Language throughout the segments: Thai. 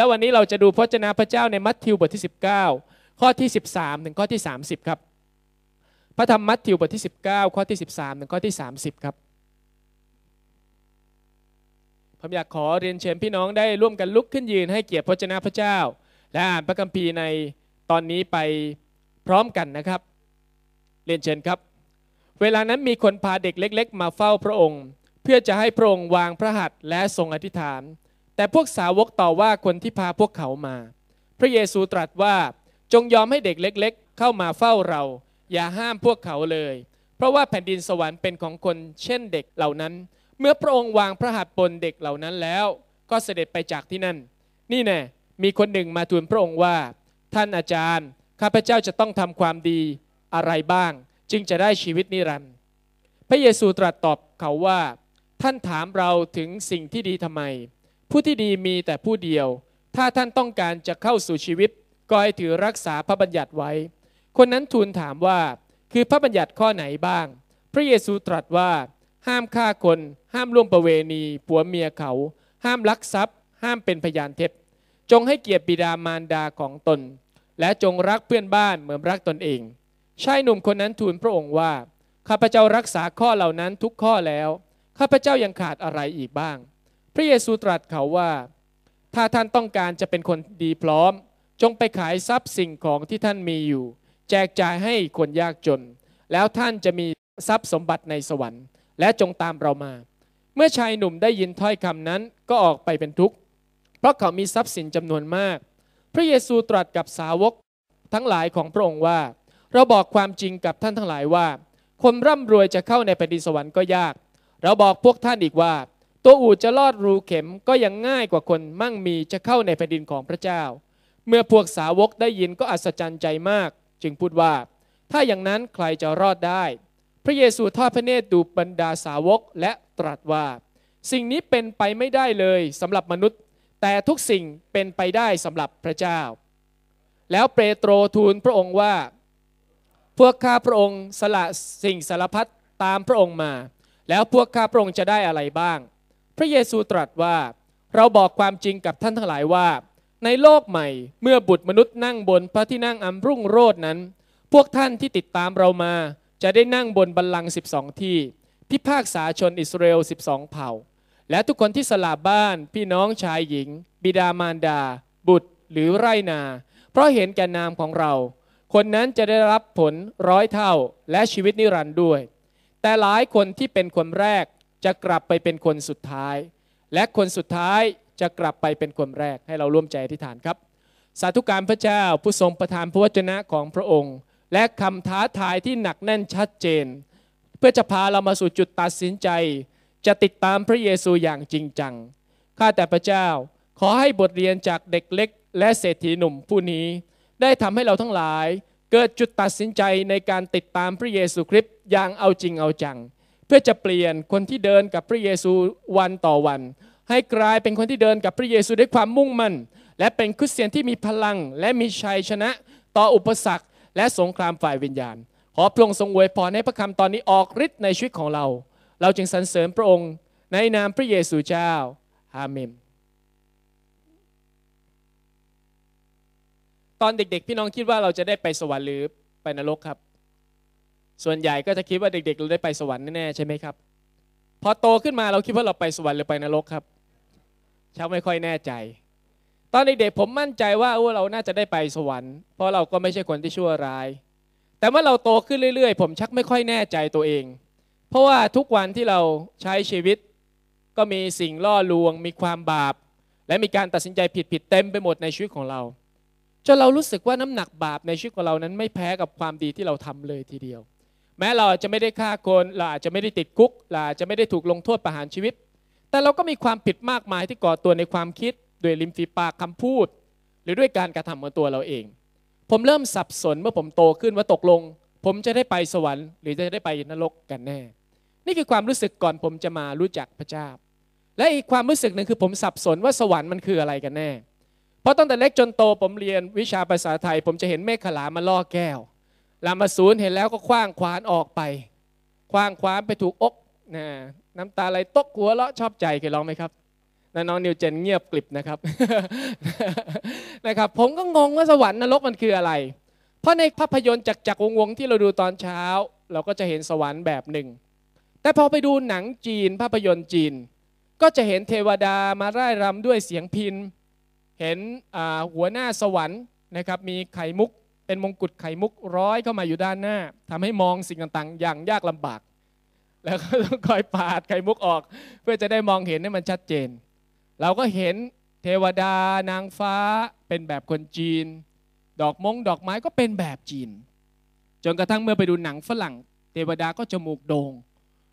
แล้ววันนี้เราจะดูพระเจนาพระเจ้าในมัทธิวบทที่ 19 ข้อที่ 13 ถึงข้อที่ 30 ครับพระธรรมมัทธิวบทที่ 19 ข้อที่ 13 ถึงข้อที่30ครับผมอยากขอเรียนเชิญพี่น้องได้ร่วมกันลุกขึ้นยืนให้เกียรติพระเจ้าพระเจ้า และอ่านพระคัมภีร์ในตอนนี้ไปพร้อมกันนะครับ เรียนเชิญครับ เวลานั้นมีคนพาเด็กเล็ก ๆ มาเฝ้าพระองค์ เพื่อจะให้พระองค์วางพระหัตถ์และทรงอธิษฐานแต่พวกสาวกต่อว่าคนที่พาพวกเขามา พระเยซูตรัสว่าจงยอมให้เด็กเล็ก ๆ เข้ามาเฝ้าเรา อย่าห้ามพวกเขาเลย เพราะว่าแผ่นดินสวรรค์เป็นของคนเช่นเด็กเหล่านั้น เมื่อพระองค์วางพระหัตถ์บนเด็กเหล่านั้นแล้ว ก็เสด็จไปจากที่นั่น นี่แน่มีคนหนึ่งมาทูลพระองค์ว่า ท่านอาจารย์ข้าพเจ้าจะต้องทำความดีอะไรบ้าง จึงจะได้ชีวิตนิรันดร์พระเยซูตรัสตอบเขาว่า ท่านถามเราถึงสิ่งที่ดีทำไมผู้ที่ดีมีแต่ผู้เดียว ถ้าท่านต้องการจะเข้าสู่ชีวิต ก็ให้ถือรักษาพระบัญญัติไว้ คนนั้นทูลถามว่า คือพระบัญญัติข้อไหนบ้าง พระเยซูตรัสว่า ห้ามฆ่าคน ห้ามล่วงประเวณีผัวเมียเขา ห้ามลักทรัพย์ ห้ามเป็นพยานเท็จ จงให้เกียรติบิดามารดาของตน และจงรักเพื่อนบ้านเหมือนรักตนเอง ชายหนุ่มคนนั้นทูลพระองค์ว่า ข้าพเจ้ารักษาข้อเหล่านั้นทุกข้อแล้ว ข้าพเจ้ายังขาดอะไรอีกบ้างพระเยซูตรัสเขาว่า ถ้าท่านต้องการจะเป็นคนดีพร้อม จงไปขายทรัพย์สิ่งของที่ท่านมีอยู่ แจกจ่ายให้คนยากจน แล้วท่านจะมีทรัพย์สมบัติในสวรรค์และจงตามเรามา เมื่อชายหนุ่มได้ยินถ้อยคำนั้นก็ออกไปเป็นทุกข์ เพราะเขามีทรัพย์สินจำนวนมาก พระเยซูตรัสกับสาวก ทั้งหลายของพระองค์ว่าเราบอกความจริงกับท่านทั้งหลายว่า คนร่ำรวยจะเข้าในแผ่นดินสวรรค์ก็ยาก เราบอกพวกท่านอีกว่าตัวอูดจะลอดรูเข็มก็ยังง่ายกว่าคนมั่งมีจะเข้าในแผ่นดินของพระเจ้า เมื่อพวกสาวกได้ยินก็อัศจรรย์ใจมาก จึงพูดว่า ถ้าอย่างนั้นใครจะรอดได้ พระเยซูทอดพระเนตรดูบรรดาสาวกและตรัสว่า สิ่งนี้เป็นไปไม่ได้เลยสำหรับมนุษย์ แต่ทุกสิ่งเป็นไปได้สำหรับพระเจ้า แล้วเปโตรทูลพระองค์ว่า พวกข้าพระองค์สละสิ่งสารพัดตามพระองค์มา แล้วพวกข้าพระองค์จะได้อะไรบ้างพระเยซูตรัสว่าเราบอกความจริงกับท่านทั้งหลายว่า ในโลกใหม่เมื่อบุตรมนุษย์นั่งบนพระที่นั่งอัมรุ่งโรจน์นั้น พวกท่านที่ติดตามเรามา จะได้นั่งบนบัลลังก์12 ที่ พิพากษาชนอิสราเอล12 เผ่า และทุกคนที่สลับ้าน พี่น้องชายหญิง บิดามารดา บุตรหรือไรนา เพราะเห็นแก่นามของเรา คนนั้นจะได้รับผลร้อยเท่าและชีวิตนิรันดร์ด้วย แต่หลายคนที่เป็นคนแรกจะกลับไปเป็นคนสุดท้าย และคนสุดท้ายจะกลับไปเป็นคนแรกให้เราร่วมใจอธิษฐานครับ สาธุการพระเจ้าผู้ทรงประทานพระวจนะของพระองค์ และคำท้าทายที่หนักแน่นชัดเจน เพื่อจะพาเรามาสู่จุดตัดสินใจ จะติดตามพระเยซูอย่างจริงจัง ข้าแต่พระเจ้าขอให้บทเรียนจากเด็กเล็กและเศรษฐีหนุ่มผู้นี้ได้ทำให้เราทั้งหลาย เกิดจุดตัดสินใจในการติดตามพระเยซูคริสต์อย่างเอาจริงเอาจังพื่อจะเปลี่ยนคนที่เดินกับพระเยซูวันต่อวัน ให้กลายเป็นคนที่เดินกับพระเยซูด้วยความมุ่งมั่น และเป็นคริสเตียนที่มีพลังและมีชัยชนะต่ออุปสรรค และสงครามฝ่ายวิญญาณ ขอพระองค์ทรงอวยพรให้พระคำตอนนี้ออกฤทธิ์ในชีวิตของเรา เราจึงสรรเสริญพระองค์ในนามพระเยซูเจ้าอาเมนตอนเด็ก ๆ พี่น้องคิดว่าเราจะได้ไปสวรรค์หรือไปนรกครับส่วนใหญ่ก็จะคิดว่าเด็กๆเราได้ไปสวรรค์แน่ๆใช่ไหมครับ พอโตขึ้นมาเราคิดว่าเราไปสวรรค์หรือไปนรกครับชักไม่ค่อยแน่ใจ ตอนเด็กๆผมมั่นใจว่าเราน่าจะได้ไปสวรรค์เพราะเราก็ไม่ใช่คนที่ชั่วร้าย แต่เมื่อเราโตขึ้นเรื่อยๆ ผมชักไม่ค่อยแน่ใจตัวเอง เพราะว่าทุกวันที่เราใช้ชีวิต ก็มีสิ่งล่อลวง มีความบาป และมีการตัดสินใจผิดๆเต็มไปหมดในชีวิตของเราจนเรารู้สึกว่าน้ำหนักบาปในชีวิตของเรานั้นไม่แพ้กับความดีที่เราทำเลยทีเดียวแม้เราจะไม่ได้ฆ่าคน เราอาจจะไม่ได้ติดคุก เราอาจจะไม่ได้ถูกลงโทษประหารชีวิต แต่เราก็มีความผิดมากมายที่ก่อตัวในความคิดด้วยริมฝีปากคำพูด หรือด้วยการกระทำของตัวเราเอง ผมเริ่มสับสนเมื่อผมโตขึ้นว่าตกลง ผมจะได้ไปสวรรค์หรือจะได้ไปนรกกันแน่ นี่คือความรู้สึกก่อนผมจะมารู้จักพระเจ้าและอีกความรู้สึกหนึ่งคือผมสับสนว่าสวรรค์มันคืออะไรกันแน่ เพราะตั้งแต่เล็กจนโตผมเรียนวิชาภาษาไทย ผมจะเห็นเมฆขลามาล่อแก้วลามาศูนย์เห็นแล้วก็คว้างขวานออกไป คว้างขวานไปถูกอกนะน้ำตาไหลตกหัวเลาะชอบใจเคยร้องไหมครับ น้องนิวเจนเงียบกลิบนะครับ นะครับผมก็งงว่าสวรรค์นรกมันคืออะไร เพราะในภาพยนตร์จักจักวงวงที่เราดูตอนเช้า เราก็จะเห็นสวรรค์แบบหนึ่ง แต่พอไปดูหนังจีน ภาพยนตร์จีน ก็จะเห็นเทวดามาร่ายรำด้วยเสียงพินเห็นหัวหน้าสวรรค์นะครับ มีไข่มุกเป็นมงกุฎไข่มุกร้อยเข้ามาอยู่ด้านหน้า ทำให้มองสิ่งต่าง ๆ อย่างยากลำบาก แล้วก็ต้องคอยปาดไข่มุกออก เพื่อจะได้มองเห็นให้มันชัดเจน เราก็เห็นเทวดานางฟ้าเป็นแบบคนจีน ดอกมงดอกไม้ก็เป็นแบบจีน จนกระทั่งเมื่อไปดูหนังฝรั่ง เทวดาก็จมูกโดง่ง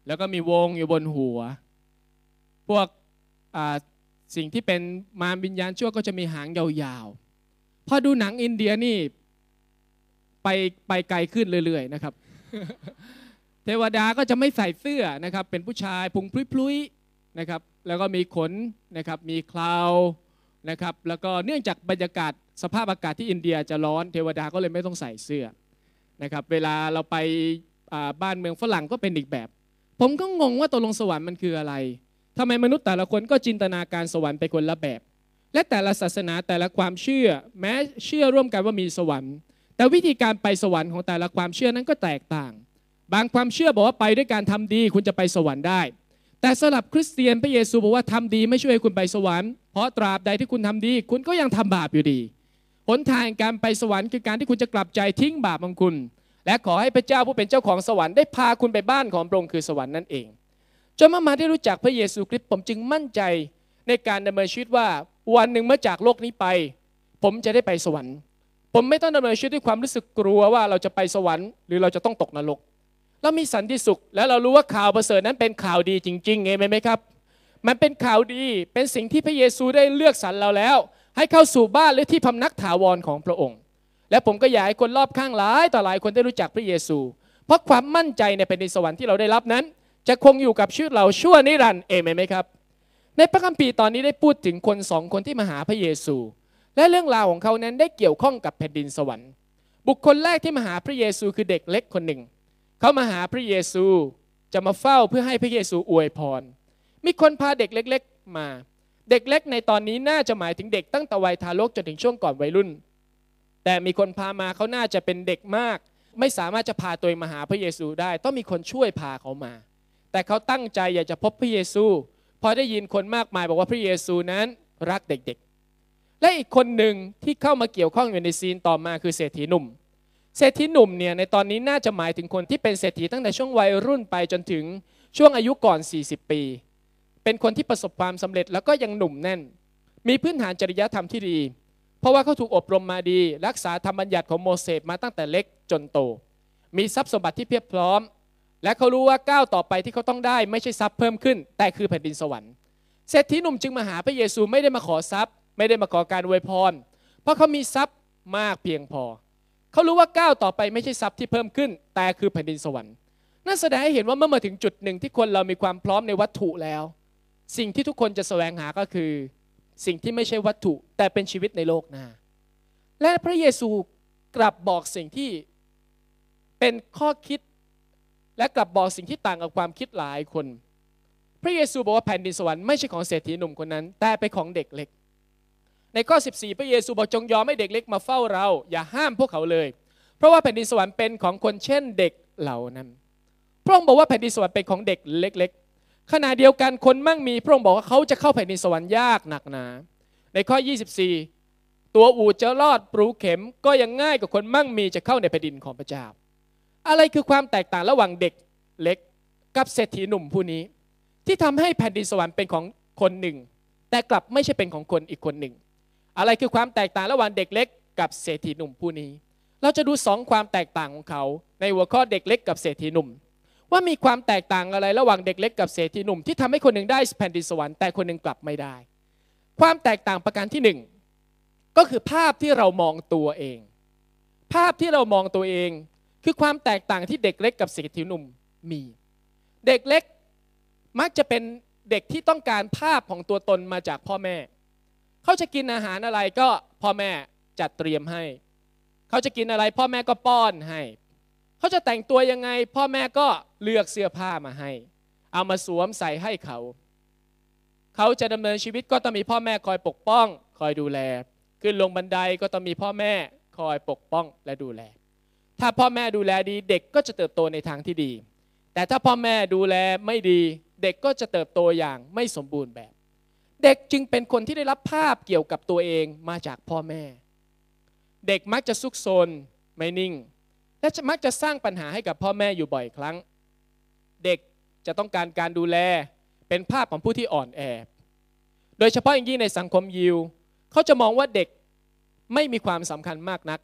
แล้วก็มีวงอยู่บนหัว พวกสิ่งที่เป็นมารวิญญาณชั่วก็จะมีหางยาวๆ พอดูหนังอินเดียนี่ไปไปไกลขึ้นเรื่อยๆ นะครับ เทวดาก็จะไม่ใส่เสื้อนะครับเป็นผู้ชาย พุงพลุยๆนะครับแล้วก็มีขนนะครับมีคลาวนะครับแล้วก็เนื่องจากบรรยากาศ สภาพอากาศที่อินเดียจะร้อน เทวดาก็เลยไม่ต้องใส่เสื้อนะครับเวลาเราไปบ้านเมืองฝรั่งก็เป็นอีกแบบ ผมก็งงว่าตกลงสวรรค์มันคืออะไรทำไมมนุษย์แต่ละคนก็จินตนาการสวรรค์ไปคนละแบบ และแต่ละศาสนาแต่ละความเชื่อ แม้เชื่อร่วมกันว่ามีสวรรค์แต่วิธีการไปสวรรค์ของแต่ละความเชื่อนั้นก็แตกต่าง บางความเชื่อบอกว่าไปด้วยการทำดีคุณจะไปสวรรค์ได้ แต่สำหรับคริสเตียนพระเยซูบอกว่าทำดีไม่ช่วยให้คุณไปสวรรค์ เพราะตราบใดที่คุณทำดีคุณก็ยังทำบาปอยู่ดีหนทางการไปสวรรค์คือการที่คุณจะกลับใจทิ้งบาปของคุณ และขอให้พระเจ้าผู้เป็นเจ้าของสวรรค์ได้พาคุณไปบ้านของพระองค์คือสวรรค์นั่นเองจนมามาได้รู้จักพระเยซูคริสต์ผมจึงมั่นใจ ในการดำเนินชีวิตว่าวันหนึ่งเมื่อจากโลกนี้ไป ผมจะได้ไปสวรรค์ผมไม่ต้องดำเนินชีวิตด้วยความรู้สึกกลัวว่าเราจะไปสวรรค์หรือเราจะต้องตกนรกเรามีสันติสุข และเรารู้ว่าข่าวประเสริฐนั้นเป็นข่าวดีจริงๆไงไหมครับมันเป็นข่าวดีเป็นสิ่งที่พระเยซูได้เลือกสรรเราแล้ว ให้เข้าสู่บ้านหรือที่พำนักถาวรของพระองค์ และผมก็อยากให้คนรอบข้างหลายต่อหลายคนได้รู้จักพระเยซู เพราะความมั่นใจในเป็นในสวรรค์ที่เราได้รับนั้น จะคงอยู่กับชีวิตเราชั่วนิรันดร์เอเมนไหมครับ ในพระคัมภีร์ตอนนี้ได้พูดถึงคนสองคนที่มาหาพระเยซูและเรื่องราวของเขา นั้นได้เกี่ยวข้องกับแผ่นดินสวรรค์บุคคลแรกที่มาหาพระเยซูคือเด็กเล็กคนหนึ่ง เขามาหาพระเยซูจะมาเฝ้าเพื่อให้พระเยซูอวยพร มีคนพาเด็กเล็ก ๆมา เด็กเล็กในตอนนี้น่าจะหมายถึงเด็กตั้งแต่วัยทารกจนถึงช่วงก่อนวัยรุ่น แต่มีคนพามาเขาน่าจะเป็นเด็กมาก ไม่สามารถจะพาตัวเองมาหาพระเยซูได้ต้องมีคนช่วยพาเขามา แต่เขาตั้งใจอยากจะพบพระเยซู พอได้ยินคนมากมายบอกว่าพระเยซูนั้นรักเด็กและอีกคนหนึ่งที่เข้ามาเกี่ยวข้องอยู่ในซีนต่อมาคือเศรษฐีหนุ่ม เศรษฐีหนุ่มเนี่ยในตอนนี้น่าจะหมายถึงคนที่เป็นเศรษฐีตั้งแต่ช่วงวัยรุ่นไปจนถึงช่วงอายุก่อน 40 ปี เป็นคนที่ประสบความสำเร็จแล้วก็ยังหนุ่มแน่น มีพื้นฐานจริยธรรมที่ดี เพราะว่าเขาถูกอบรมมาดี รักษาธรรมบัญญัติของโมเสสมาตั้งแต่เล็กจนโต มีทรัพย์สมบัติที่เพียบพร้อม และเขารู้ว่าก้าวต่อไปที่เขาต้องได้ไม่ใช่ทรัพย์เพิ่มขึ้น แต่คือแผ่นดินสวรรค์ เศรษฐีหนุ่มจึงมาหาพระเยซูไม่ได้มาขอทรัพย์ไม่ได้มาขอการอวยพร เพราะเขามีทรัพย์มากเพียงพอ เขารู้ว่าก้าวต่อไปไม่ใช่ทรัพย์ที่เพิ่มขึ้น แต่คือแผ่นดินสวรรค์ นั่นแสดงให้เห็นว่าเมื่อมาถึงจุดหนึ่งที่คนเรามีความพร้อมในวัตถุแล้ว สิ่งที่ทุกคนจะแสวงหาก็คือสิ่งที่ไม่ใช่วัตถุแต่เป็นชีวิตในโลกน้าและพระเยซูกลับบอกสิ่งที่เป็นข้อคิด และกลับบอกสิ่งที่ต่างกับความคิดหลายคน พระเยซูบอกว่าแผ่นดินสวรรค์ไม่ใช่ของเศรษฐีหนุ่มคนนั้น แต่เป็นของเด็กเล็กในข้อ 14 พระเยซูบอกจงยอมให้เด็กเล็กมาเฝ้าเรา อย่าห้ามพวกเขาเลย เพราะว่าแผ่นดินสวรรค์เป็นของคนเช่นเด็กเหล่านั้น พระองค์บอกว่าแผ่นดินสวรรค์เป็นของเด็กเล็กๆขณะเดียวกันคนมั่งมีพระองค์บอกว่าเขาจะเข้าแผ่นดินสวรรค์ยากหนักหนา ในข้อ 24 ตัวอูดจะรอดปลูเข็ม ก็ยังง่ายกว่าคนมั่งมีจะเข้าในแผ่นดินของพระเจ้าอะไรคือความแตกต่างระหว่างเด็กเล็กกับเศรษฐีหนุ่มผู้นี้ ที่ทำให้แผ่นดินสวรรค์เป็นของคนหนึ่ง แต่กลับไม่ใช่เป็นของคนอีกคนหนึ่งอะไรคือความแตกต่างระหว่างเด็กเล็กกับเศรษฐีหนุ่มผู้นี้ เราจะดูสองความแตกต่างของเขา ในหัวข้อเด็กเล็กกับเศรษฐีหนุ่ม ว่ามีความแตกต่างอะไรระหว่างเด็กเล็กกับเศรษฐีหนุ่มที่ทำให้คนหนึ่งได้แผ่นดินสวรรค์แต่คนหนึ่งกลับไม่ได้ ความแตกต่างประการที่หนึ่งก็คือภาพที่เรามองตัวเอง ภาพที่เรามองตัวเองคือความแตกต่างที่เด็กเล็กกับเศรษฐีหนุ่มมี เด็กเล็กมักจะเป็นเด็กที่ต้องการภาพของตัวตนมาจากพ่อแม่เขาจะกินอาหารอะไรก็พ่อแม่จัดเตรียมให้ เขาจะกินอะไรพ่อแม่ก็ป้อนให้ เขาจะแต่งตัวยังไง พ่อแม่ก็เลือกเสื้อผ้ามาให้ เอามาสวมใส่ให้เขา เขาจะดำเนินชีวิตก็ต้องมีพ่อแม่คอยปกป้อง คอยดูแล ขึ้นลงบันไดก็ต้องมีพ่อแม่คอยปกป้องและดูแล ถ้าพ่อแม่ดูแลดี เด็กก็จะเติบโตในทางที่ดี แต่ถ้าพ่อแม่ดูแลไม่ดี เด็กก็จะเติบโตอย่างไม่สมบูรณ์แบบเด็กจึงเป็นคนที่ได้รับภาพเกี่ยวกับตัวเองมาจากพ่อแม่ เด็กมักจะซุกซน ไม่นิ่ง และมักจะสร้างปัญหาให้กับพ่อแม่อยู่บ่อย ครั้ง เด็กจะต้องการการดูแล เป็นภาพของผู้ที่อ่อนแอ โดยเฉพาะอย่างยิ่งในสังคมยิวเขาจะมองว่าเด็กไม่มีความสำคัญมากนัก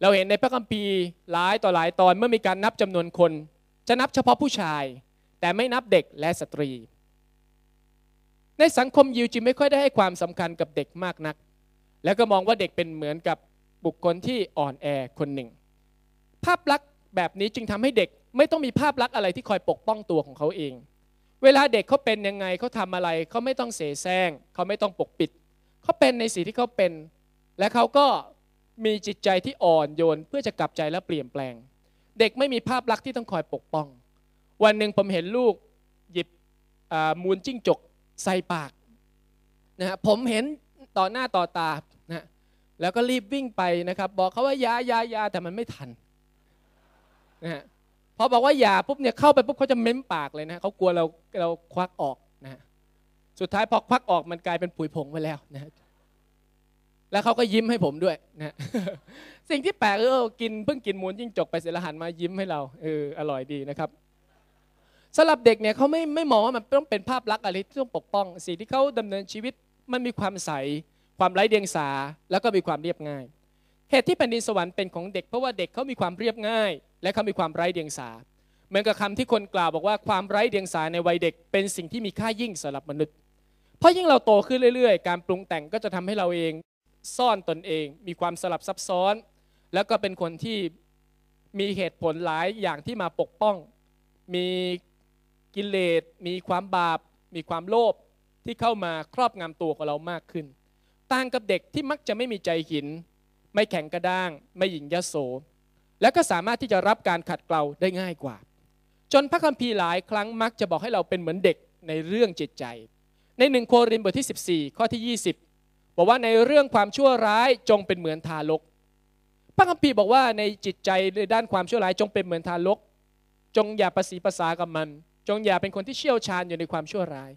เราเห็นในพระคัมภีร์หลายต่อหลายตอนเมื่อมีการนับจำนวนคน จะนับเฉพาะผู้ชาย แต่ไม่นับเด็กและสตรีในสังคมยิวจึงไม่ค่อยได้ให้ความสำคัญกับเด็กมากนัก แล้วก็มองว่าเด็กเป็นเหมือนกับบุคคลที่อ่อนแอคนหนึ่ง ภาพลักษณ์แบบนี้จึงทำให้เด็กไม่ต้องมีภาพลักษณ์อะไรที่คอยปกป้องตัวของเขาเอง เวลาเด็กเขาเป็นยังไงเขาทำอะไรเขาไม่ต้องเสแสร้งเขาไม่ต้องปกปิด เขาเป็นในสิ่งที่เขาเป็น และเขาก็มีจิตใจที่อ่อนโยนเพื่อจะกลับใจและเปลี่ยนแปลง เด็กไม่มีภาพลักษณ์ที่ต้องคอยปกป้อง วันหนึ่งผมเห็นลูกหยิบมูลจิ้งจกใส่ปากนะฮะผมเห็นต่อหน้าต่อตานะแล้วก็รีบวิ่งไปนะครับบอกเขาว่ายายายาแต่มันไม่ทันนะฮะพอบอกว่ายาปุ๊บเนี่ยเข้าไปปุ๊บเขาจะเม้มปากเลยนะเขากลัวเราเราควักออกนะ สุดท้ายพอควักออกมันกลายเป็นปุ๋ยผงไปแล้วนะแล้วเขาก็ยิ้มให้ผมด้วยนะสิ่งที่แปลกเออกินเพิ่งกินมูนยิ่งจกไปเสร็จแล้วหันมายิ้มให้เราเอออร่อยดีนะครับสำหรับเด็กเนี่ยเขาไม่ไม่มองว่ามันต้องเป็นภาพลักษณ์อะไรที่ต้องปกป้องสิ่งที่เขาดำเนินชีวิต มันมีความใส ความไร้เดียงสาแล้วก็มีความเรียบง่ายเหตุที่แผ่นดินสวรรค์เป็นของเด็ก เพราะว่า เด็กเขามีความเรียบง่าย และเขามีความไร้เดียงสา เหมือนกับคำที่คนกล่าวบอกว่าความไร้เดียงสาในวัยเด็กเป็นสิ่งที่มีค่ายิ่งสำหรับมนุษย์ เพราะยิ่งเราโตขึ้นเรื่อย ๆ การปรุงแต่งก็จะทำให้เราเองซ่อนตนเอง มีความสลับซับซ้อน แล้วก็เป็นคนที่มีเหตุผลหลายอย่างที่มาปกป้องมีกิเลสมีความบาปมีความโลภที่เข้ามาครอบงำตัวของเรามากขึ้น ต่างกับเด็กที่มักจะไม่มีใจหิน ไม่แข็งกระด้างไม่หยิ่งยโสและก็สามารถที่จะรับการขัดเกลาได้ง่ายกว่า จนพระคัมภีร์หลายครั้งมักจะบอกให้เราเป็นเหมือนเด็กในเรื่องจิตใจ ในหนึ่งโครินธ์บทที่ 14 ข้อที่20 บอกว่าในเรื่องความชั่วร้ายจงเป็นเหมือนทารกพระคัมภีร์บอกว่าในจิตใจในด้านความชั่วร้ายจงเป็นเหมือนทารกจงอย่าประสีภาษากับมันจงอย่าเป็นคนที่เชี่ยวชาญอยู่ในความชั่วร้าย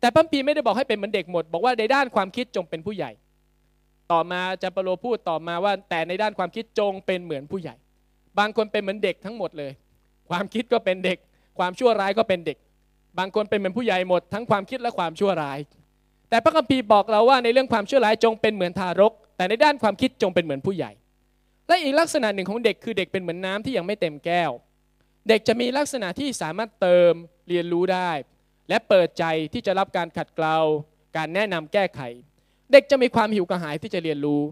แต่พระปีไม่ได้บอกให้เป็นเหมือนเด็กหมด บอกว่าในด้านความคิดจงเป็นผู้ใหญ่ ต่อมาจาปโลพูดต่อมาว่าแต่ในด้านความคิดจงเป็นเหมือนผู้ใหญ่ บางคนเป็นเหมือนเด็กทั้งหมดเลย ความคิดก็เป็นเด็ก ความชั่วร้ายก็เป็นเด็ก บางคนเป็นเหมือนผู้ใหญ่หมดทั้งความคิดและความชั่วร้าย แต่พระคัมภีร์บอกเราว่าในเรื่องความชั่วร้ายจงเป็นเหมือนทารก แต่ในด้านความคิดจงเป็นเหมือนผู้ใหญ่ และอีกลักษณะหนึ่งของเด็กคือเด็กเป็นเหมือนน้ำที่ยังไม่เต็มแก้วเด็กจะมีลักษณะที่สามารถเติมเรียนรู้ได้ และเปิดใจที่จะรับการขัดเกลาการแนะนำแก้ไข เด็กจะมีความหิวกระหายที่จะเรียนรู้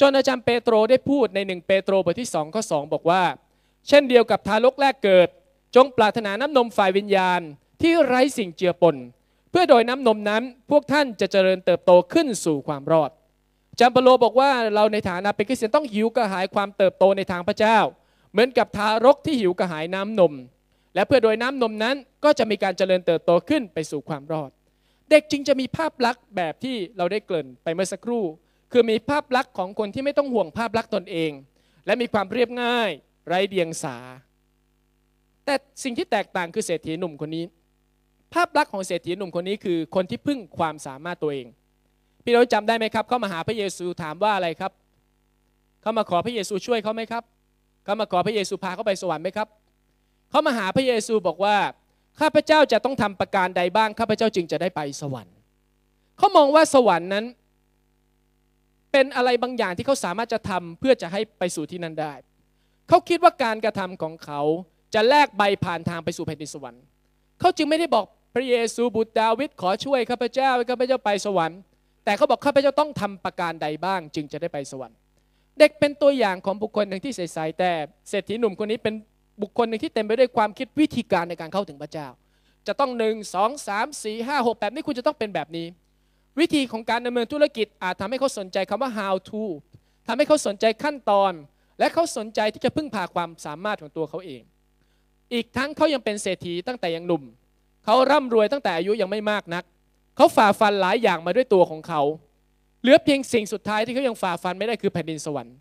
จนอาจารย์เปโตรได้พูดในหนึ่งเปโตรบทที่2ข้อ2บอกว่า เช่นเดียวกับทารกแรกเกิด จงปรารถนาน้ำนมฝ่ายวิญญาณ ที่ไร้สิ่งเจือปนเพื่อโดยน้ำนมนั้นพวกท่านจะเจริญเติบโตขึ้นสู่ความรอดจัมเปโลบอกว่าเราในฐานะเป็นคริสเตียนต้องหิวกระหายความเติบโตในทางพระเจ้าเหมือนกับทารกที่หิวกระหายน้ำนม และเพื่อโดยน้ำนมนั้นก็จะมีการเจริญเติบโตขึ้นไปสู่ความรอด เด็กจึงจะมีภาพลักษณ์แบบที่เราได้เกริ่น ไปเมื่อสักครู่ คือมีภาพลักษณ์ของคนที่ไม่ต้องห่วงภาพลักษณ์ตนเอง และมีความเรียบง่ายไร้เดียงสา แต่สิ่งที่แตกต่างคือเศรษฐีหนุ่มคนนี้ ภาพลักษณ์ของเศรษฐีหนุ่มคนนี้คือคนที่พึ่งความสามารถตัวเองพี่้องจำได้ไหมครับ เข้ามาหาพระเยซูถามว่าอะไรครับ เข้ามาขอพระเยซูช่วยเขาไหมครับเขามาขอพระเยซูพาเขาไปสวรรค์ไหมครับเขามาหาพระเยซูบอกว่าข้าพเจ้าจะต้องทำประการใดบ้างข้าพเจ้าจึงจะได้ไปสวรรค์ เขามองว่าสวรรค์นั้น เป็นอะไรบางอย่างที่เขาสามารถจะทำเพื่อจะให้ไปสู่ที่นั่นได้ เขาคิดว่าการกระทำของเขาจะแลกใบผ่านทางไปสู่แผ่นดินสวรรค์ เขาจึงไม่ได้บอกพระเยซูบุตรดาวิดขอช่วยข้าพเจ้าให้ข้าพเจ้าไปสวรรค์ แต่เขาบอกข้าพเจ้าต้องทำประการใดบ้าง จึงจะได้ไปสวรรค์เด็กเป็นตัวอย่างของบุคคลหนึ่งที่ใสๆ แต่เศรษฐีหนุ่มคนนี้เป็นบุคคลหนึ่งที่เต็มไปด้วยความคิดวิธีการในการเข้าถึงพระเจ้า จะต้องหนึ่งสองสามสี่ห้าหกแบบนี้คุณจะต้องเป็นแบบนี้ วิธีของการดำเนินธุรกิจอาจทำให้เขาสนใจคำว่า how to ทำให้เขาสนใจขั้นตอน และเขาสนใจที่จะพึ่งพาความสามารถของตัวเขาเอง อีกทั้งเขายังเป็นเศรษฐีตั้งแต่ยังหนุ่ม เขาร่ำรวยตั้งแต่อายุยังไม่มากนัก เขาฝ่าฟันหลายอย่างมาด้วยตัวของเขาเหลือเพียงสิ่งสุดท้ายที่เขายังฝ่าฟันไม่ได้คือแผ่นดินสวรรค์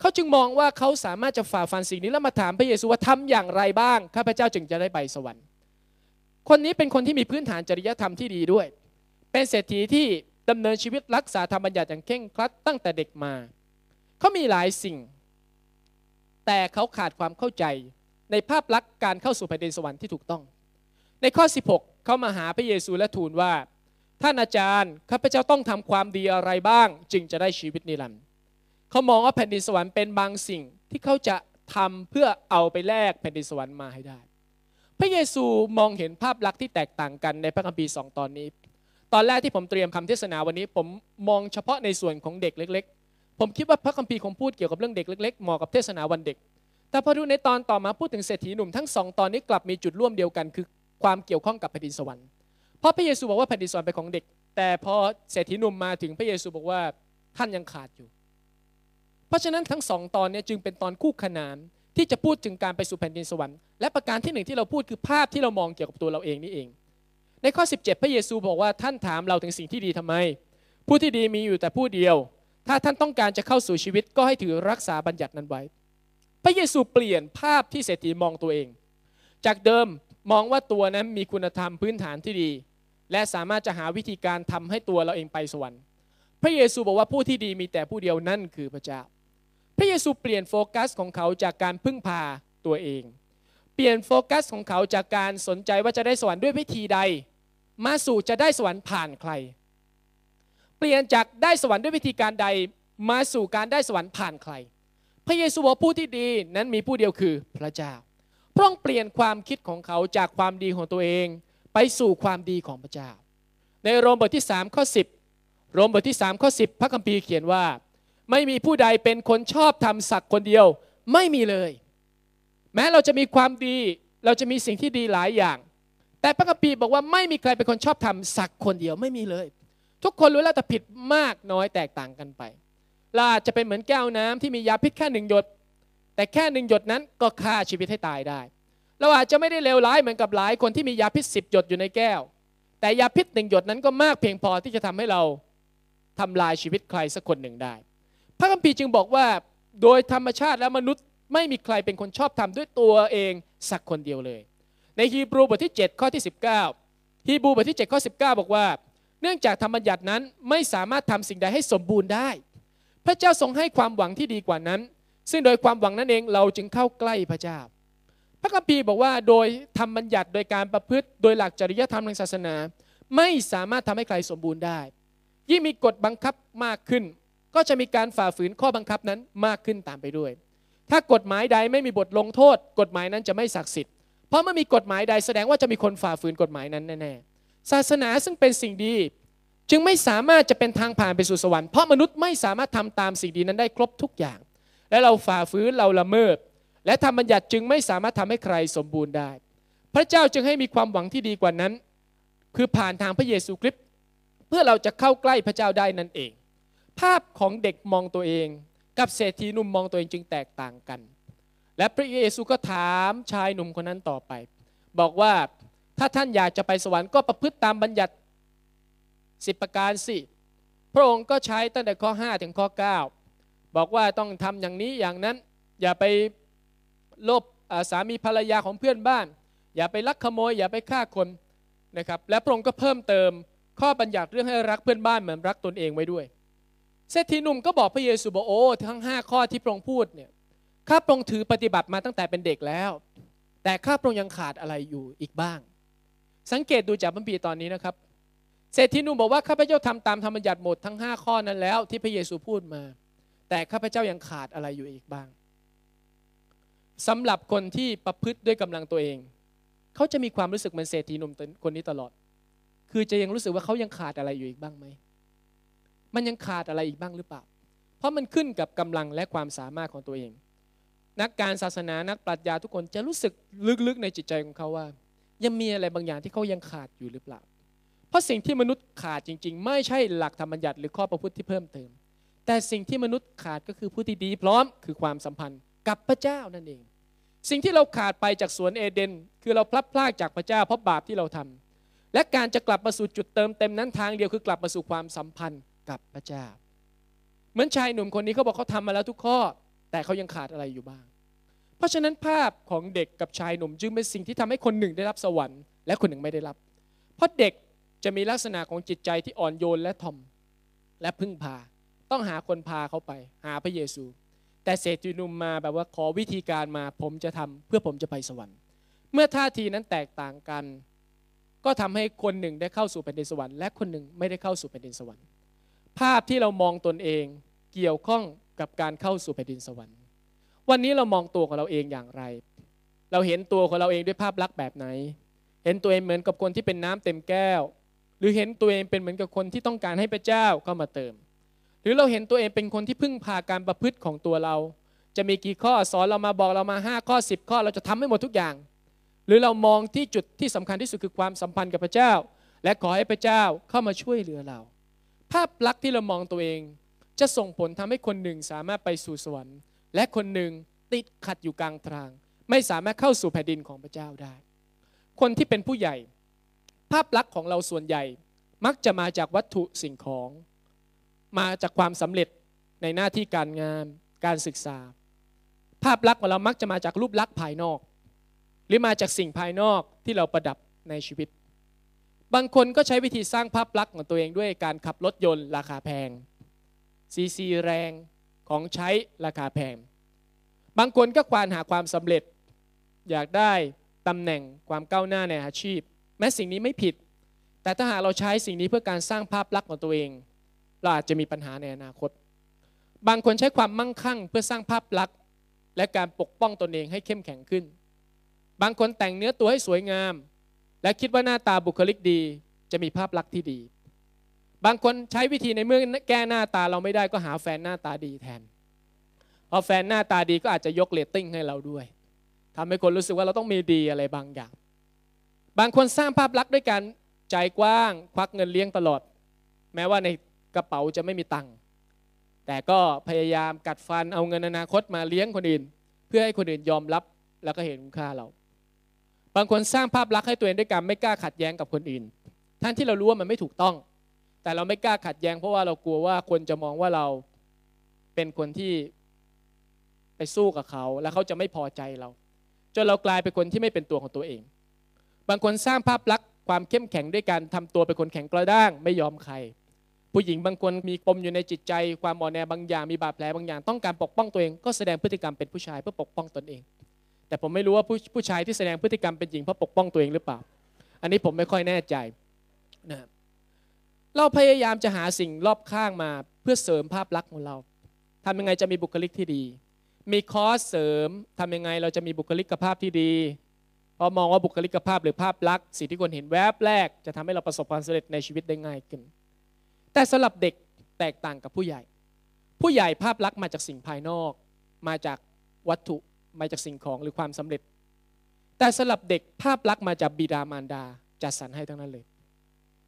เขาจึงมองว่าเขาสามารถจะฝ่าฟันสิ่งนี้แล้วมาถามพระเยซูว่าทำอย่างไรบ้างข้าพเจ้าจึงจะได้ไปสวรรค์ คนนี้เป็นคนที่มีพื้นฐานจริยธรรมที่ดีด้วย เป็นเศรษฐีที่ดำเนินชีวิตรักษาธรรมบัญญัติอย่างเคร่งครัดตั้งแต่เด็กมา เขามีหลายสิ่ง แต่เขาขาดความเข้าใจในภาพลักษณ์การเข้าสู่แผ่นดินสวรรค์ที่ถูกต้อง ในข้อ 16 เขามาหาพระเยซูและทูลว่าท่านอาจารย์ ข้าพเจ้าต้องทำความดีอะไรบ้าง จึงจะได้ชีวิตนิรันดร์ เขามองว่าแผ่นดินสวรรค์เป็นบางสิ่งที่เขาจะทำเพื่อเอาไปแลกแผ่นดินสวรรค์มาให้ได้ พระเยซูมองเห็นภาพลักษณ์ที่แตกต่างกันในพระคัมภีร์สองตอนนี้ ตอนแรกที่ผมเตรียมคำเทศนาวันนี้ ผมมองเฉพาะในส่วนของเด็กเล็ก ๆ ผมคิดว่าพระคัมภีร์คงพูดเกี่ยวกับเรื่องเด็กเล็กๆ เหมาะกับเทศนาวันเด็ก แต่พอดูในตอนต่อมาพูดถึงเศรษฐีหนุ่มทั้งสองตอนนี้กลับมีจุดร่วมเดียวกันคือความเกี่ยวข้องกับแผ่นดินสวรรค์เพราะพระเยซูบอกว่าแผ่นดินสวรรค์เป็นของเด็ก แต่พอเศรษฐีหนุ่มมาถึงพระเยซูบอกว่าท่านยังขาดอยู่ เพราะฉะนั้นทั้งสองตอนนี้จึงเป็นตอนคู่ขนานที่จะพูดถึงการไปสู่แผ่นดินสวรรค์และประการที่หนึ่งที่เราพูดคือภาพที่เรามองเกี่ยวกับตัวเราเองนี่เอง ในข้อ 17 พระเยซูบอกว่าท่านถามเราถึงสิ่งที่ดีทำไม ผู้ที่ดีมีอยู่แต่ผู้เดียว ถ้าท่านต้องการจะเข้าสู่ชีวิตก็ให้ถือรักษาบัญญัตินั้นไว้ พระเยซูเปลี่ยนภาพที่เศรษฐีมองตัวเอง จากเดิมมองว่าตัวนั้นมีคุณธรรมพื้นฐานที่ดีและสามารถจะหาวิธีการทำให้ตัวเราเองไปสวรรค์ พระเยซูบอกว่าผู้ที่ดีมีแต่ผู้เดียวนั่นคือพระเจ้า พระเยซูเปลี่ยนโฟกัสของเขาจากการพึ่งพาตัวเอง เปลี่ยนโฟกัสของเขาจากการสนใจว่าจะได้สวรรค์ด้วยวิธีใด มาสู่จะได้สวรรค์ผ่านใคร เปลี่ยนจากได้สวรรค์ด้วยวิธีการใด มาสู่การได้สวรรค์ผ่านใคร พระเยซูบอกผู้ที่ดีนั้นมีผู้เดียวคือพระเจ้าพระองค์เปลี่ยนความคิดของเขาจากความดีของตัวเองไปสู่ความดีของพระเจ้า ในโรมบทที่3ข้อ10 โรมบทที่3ข้อ10พระคัมภีร์เขียนว่า ไม่มีผู้ใดเป็นคนชอบทำสักคนเดียวไม่มีเลย แม้เราจะมีความดีเราจะมีสิ่งที่ดีหลายอย่าง แต่พระคัมภีร์บอกว่าไม่มีใครเป็นคนชอบทำสักคนเดียวไม่มีเลย ทุกคนรู้แล้วแต่ผิดมากน้อยแตกต่างกันไปลาจจะเป็นเหมือนแก้วน้ำที่มียาพิษแค่หนึ่งหยด แต่แค่หนึ่งหยดนั้นก็ฆ่าชีวิตให้ตายได้เราอาจจะไม่ได้เลวร้ายเหมือนกับหลายคนที่มียาพิษสิบหยดอยู่ในแก้ว แต่ยาพิษหนึ่งหยดนั้นก็มากเพียงพอที่จะทำให้เราทำลายชีวิตใครสักคนหนึ่งได้ พระคัมภีร์จึงบอกว่า โดยธรรมชาติแล้วมนุษย์ไม่มีใครเป็นคนชอบทำด้วยตัวเองสักคนเดียวเลย ในฮีบรูบทที่ 7ข้อที่19 ฮีบรูบทที่7ข้อ 19 บอกว่า เนื่องจากธรรมบัญญัตินั้นไม่สามารถทำสิ่งใดให้สมบูรณ์ได้ พระเจ้าทรงให้ความหวังที่ดีกว่านั้น ซึ่งโดยความหวังนั้นเองเราจึงเข้าใกล้พระเจ้าพระคัมภีร์บอกว่าโดยธรรมบัญญัติโดยการประพฤติโดยหลักจริยธรรมทางศาสนา ไม่สามารถทำให้ใครสมบูรณ์ได้ยิ่งมีกฎบังคับมากขึ้น ก็จะมีการฝ่าฝืนข้อบังคับนั้นมากขึ้นตามไปด้วย ถ้ากฎหมายใดไม่มีบทลงโทษ กฎหมายนั้นจะไม่ศักดิ์สิทธิ์ เพราะเมื่อมีกฎหมายใดแสดงว่าจะมีคนฝ่าฝืนกฎหมายนั้นแน่ๆศาสนาซึ่งเป็นสิ่งดี จึงไม่สามารถจะเป็นทางผ่านไปสู่สวรรค์เพราะมนุษย์ไม่สามารถทำตามสิ่งดีนั้นได้ครบทุกอย่าง และเราฝ่าฝืนเราละเมิดและ ธรรม บัญญัติจึง ไม่สามารถทำให้ใครสมบูรณ์ได้ พระเจ้าจึงให้มีความหวังที่ดีกว่านั้น คือผ่านทางพระเยซูคริสต์เพื่อเราจะเข้าใกล้พระเจ้าได้นั่นเอง ภาพของเด็กมองตัวเอง กับเศรษฐีหนุ่มมองตัวเองจึงแตกต่างกัน และพระเยซูก็ถามชายหนุ่มคนนั้นต่อไป บอกว่าถ้าท่านอยากจะไปสวรรค์ก็ประพฤติตามบัญญัติสิบประการสิ พระองค์ก็ใช้ตั้งแต่ข้อ5ถึงข้อ9บอกว่าต้องทำอย่างนี้อย่างนั้นอย่าไปโลภสามีภรรยาของเพื่อนบ้าน อย่าไปลักขโมย อย่าไปฆ่าคน นะครับ และพระองค์ก็เพิ่มเติมข้อบัญญัติเรื่องให้รักเพื่อน บ้านเหมือน รักตนเองไว้ด้วย เศรษฐีหนุ่มก็บอกพระเยซูบอกโอ้ ทั้ง 5 ข้อที่พระองค์พูดเนี่ยข้าพระองค์ถือปฏิบัติมาตั้งแต่เป็นเด็กแล้ว แต่ข้าพระองค์ยังขาดอะไรอยู่อีกบ้าง สังเกตดูจากพระบีตอนนี้นะครับ เศรษฐีหนุ่มบอกว่าข้าพเจ้าทำตามธรรมบัญญัติหมดทั้ง5ข้อนั้นแล้วที่พระเยซูพูดมา แต่ข้าพเจ้ายังขาดอะไรอยู่อีกบ้างสำหรับคนที่ประพฤติด้วยกำลังตัวเอง เขาจะมีความรู้สึกเหมือนเศรษฐีหนุ่มคนนี้ตลอด คือจะยังรู้สึกว่าเขายังขาดอะไรอยู่อีกบ้างไหม มันยังขาดอะไรอีกบ้างหรือเปล่า เพราะมันขึ้นกับกำลังและความสามารถของตัวเอง นักการศาสนา นักปรัชญาทุกคนจะรู้สึกลึกๆในจิตใจของเขาว่า ยังมีอะไรบางอย่างที่เขายังขาดอยู่หรือเปล่า เพราะสิ่งที่มนุษย์ขาดจริงๆไม่ใช่หลักธรรมบัญญัติหรือข้อประพฤติที่เพิ่มเติม แต่สิ่งที่มนุษย์ขาดก็คือผู้ที่ดีพร้อมคือความสัมพันธ์กับพระเจ้า นั่นเอง สิ่งที่เราขาดไปจากสวนเอเดน คือเราพลัดพรากจากพระเจ้าเพราะบาปที่เราทำ และการจะกลับมาสู่จุดเติมเต็มนั้นทาง เดียวคือกลับมาสู่ความสัมพันธ์กับพระเจ้า เหมือนชายหนุ่มคนนี้เขาบอกเขาทำมาแล้วทุกข้อ แต่เขายังขาดอะไรอยู่บ้าง เพราะฉะนั้นภาพของเด็กกับชายหนุ่มจึงเป็นสิ่งที่ทำให้คนหนึ่งได้รับสวรรค์และคนหนึ่งไม่ได้รับ เพราะเด็กจะมีลักษณะของจิตใจที่อ่อนโยนและทอมและพึ่งพาต้องหาคนพาเขาไป หาพระเยซูแต่เศรษฐีนุ่มมาแบบว่าขอวิธีการมาผมจะทำเพื่อผมจะไปสวรรค์ เมื่อท่าทีนั้นแตกต่างกัน ก็ทำให้คนหนึ่งได้เข้าสู่แผ่นดินสวรรค์และคนหนึ่งไม่ได้เข้าสู่แผ่นดินสวรรค์ ภาพที่เรามองตนเองเกี่ยวข้องกับการเข้าสู่แผ่นดินสวรรค์ วันนี้เรามองตัวของเราเองอย่างไร เราเห็นตัวของเราเองด้วยภาพลักษณ์แบบไหน เห็นตัวเองเหมือนกับคนที่เป็นน้ำเต็มแก้ว หรือเห็นตัวเองเป็นเหมือนกับคนที่ต้องการให้พระเจ้าเข้ามาเติมหรือเราเห็นตัวเองเป็นคนที่พึ่งพาการประพฤติของตัวเรา จะมีกี่ข้อสอนเรามาบอกเรามา5ข้อ10ข้อเราจะทำให้หมดทุกอย่าง หรือเรามองที่จุดที่สำคัญที่สุดคือความสัมพันธ์กับพระเจ้า และขอให้พระเจ้าเข้ามาช่วยเหลือเรา ภาพลักษณ์ที่เรามองตัวเองจะส่งผลทำให้คนหนึ่งสามารถไปสู่สวรรค์และคนหนึ่งติดขัดอยู่กลางทาง ไม่สามารถเข้าสู่แผ่นดินของพระเจ้าได้ คนที่เป็นผู้ใหญ่ ภาพลักษณ์ของเราส่วนใหญ่มักจะมาจากวัตถุสิ่งของมาจากความสำเร็จในหน้าที่การงาน การศึกษา ภาพลักษณ์ของเรามักจะมาจากรูปลักษณ์ภายนอก หรือมาจากสิ่งภายนอกที่เราประดับในชีวิต บางคนก็ใช้วิธีสร้างภาพลักษณ์ของตัวเองด้วยการขับรถยนต์ราคาแพง ซีซีแรงของใช้ราคาแพง บางคนก็ควานหาความสำเร็จ อยากได้ตำแหน่งความก้าวหน้าในอาชีพ แม้สิ่งนี้ไม่ผิด แต่ถ้าหากเราใช้สิ่งนี้เพื่อการสร้างภาพลักษณ์ของตัวเองเราอาจจะมีปัญหาในอนาคต บางคนใช้ความมั่งคั่งเพื่อสร้างภาพลักษณ์และการปกป้องตนเองให้เข้มแข็งขึ้น บางคนแต่งเนื้อตัวให้สวยงาม และคิดว่าหน้าตาบุคลิกดีจะมีภาพลักษณ์ที่ดี บางคนใช้วิธีในเมื่อแก้หน้าตาเราไม่ได้ก็หาแฟนหน้าตาดีแทน พอแฟนหน้าตาดีก็อาจจะยกเลตติ้งให้เราด้วย ทำให้คนรู้สึกว่าเราต้องมีดีอะไรบางอย่าง บางคนสร้างภาพลักษณ์ด้วยการใจกว้างควักเงินเลี้ยงตลอด แม้ว่าในระเป๋าจะไม่มีตังค์แต่ก็พยายามกัดฟันเอาเงินอนาคตมาเลี้ยงคนอื่น เพื่อให้คนอื่นยอมรับแล้วก็เห็นคุณค่าเรา บางคนสร้างภาพลักษณ์ให้ตัวเอง ด้วยการ ไม่กล้าขัดแย้งกับคนอื่น ท่านที่เรารู้ว่ามันไม่ถูกต้อง แต่เราไม่กล้าขัดแย้ง เพราะว่าเรากลัวว่าคนจะมองว่าเราเป็นคนที่ไปสู้กับเขา แล้วเขาจะไม่พอใจเราจนเรากลายเป็นคนที่ไม่เป็นตัวของตัวเอง บางคนสร้างภาพลักษณ์ความเข้มแข็งด้วยการทำตัวเป็นคนแข็งกระด้าง ไม่ยอมใครผู้หญิงบางคนมีปมอยู่ในจิตใจความอ่อนแอบางอย่าง มีบาดแผลบางอย่างต้องการปกป้องตัวเองก็แสดงพฤติกรรมเป็นผู้ชายเพื่อปกป้องตนเอง แต่ผมไม่รู้ว่าผู้ผู้ชายที่แสดงพฤติกรรมเป็นหญิงเพื่อปกป้องตัวเองหรือเปล่า อันนี้ผมไม่ค่อยแน่ใจนะเราพยายามจะหาสิ่งรอบข้างมาเพื่อเสริมภาพลักษณ์ของเราทำยังไงจะมีบุคลิกที่ดี มีคอร์สเสริมทำยังไงเราจะมีบุคลิกภาพที่ดีเพราะมองว่าบุคลิกภาพหรือภาพลักษณ์สิ่งที่คนเห็นแวบแรกจะทำให้เราประสบความสำเร็จในชีวิตได้ง่ายขึ้นแต่สำหรับเด็กแตกต่างกับผู้ใหญ่ ผู้ใหญ่ภาพลักษณ์มาจากสิ่งภายนอก มาจากวัตถุ มาจากสิ่งของหรือความสำเร็จ แต่สำหรับเด็กภาพลักษณ์มาจากบิดามารดา จัดสรรให้ทั้งนั้นเลย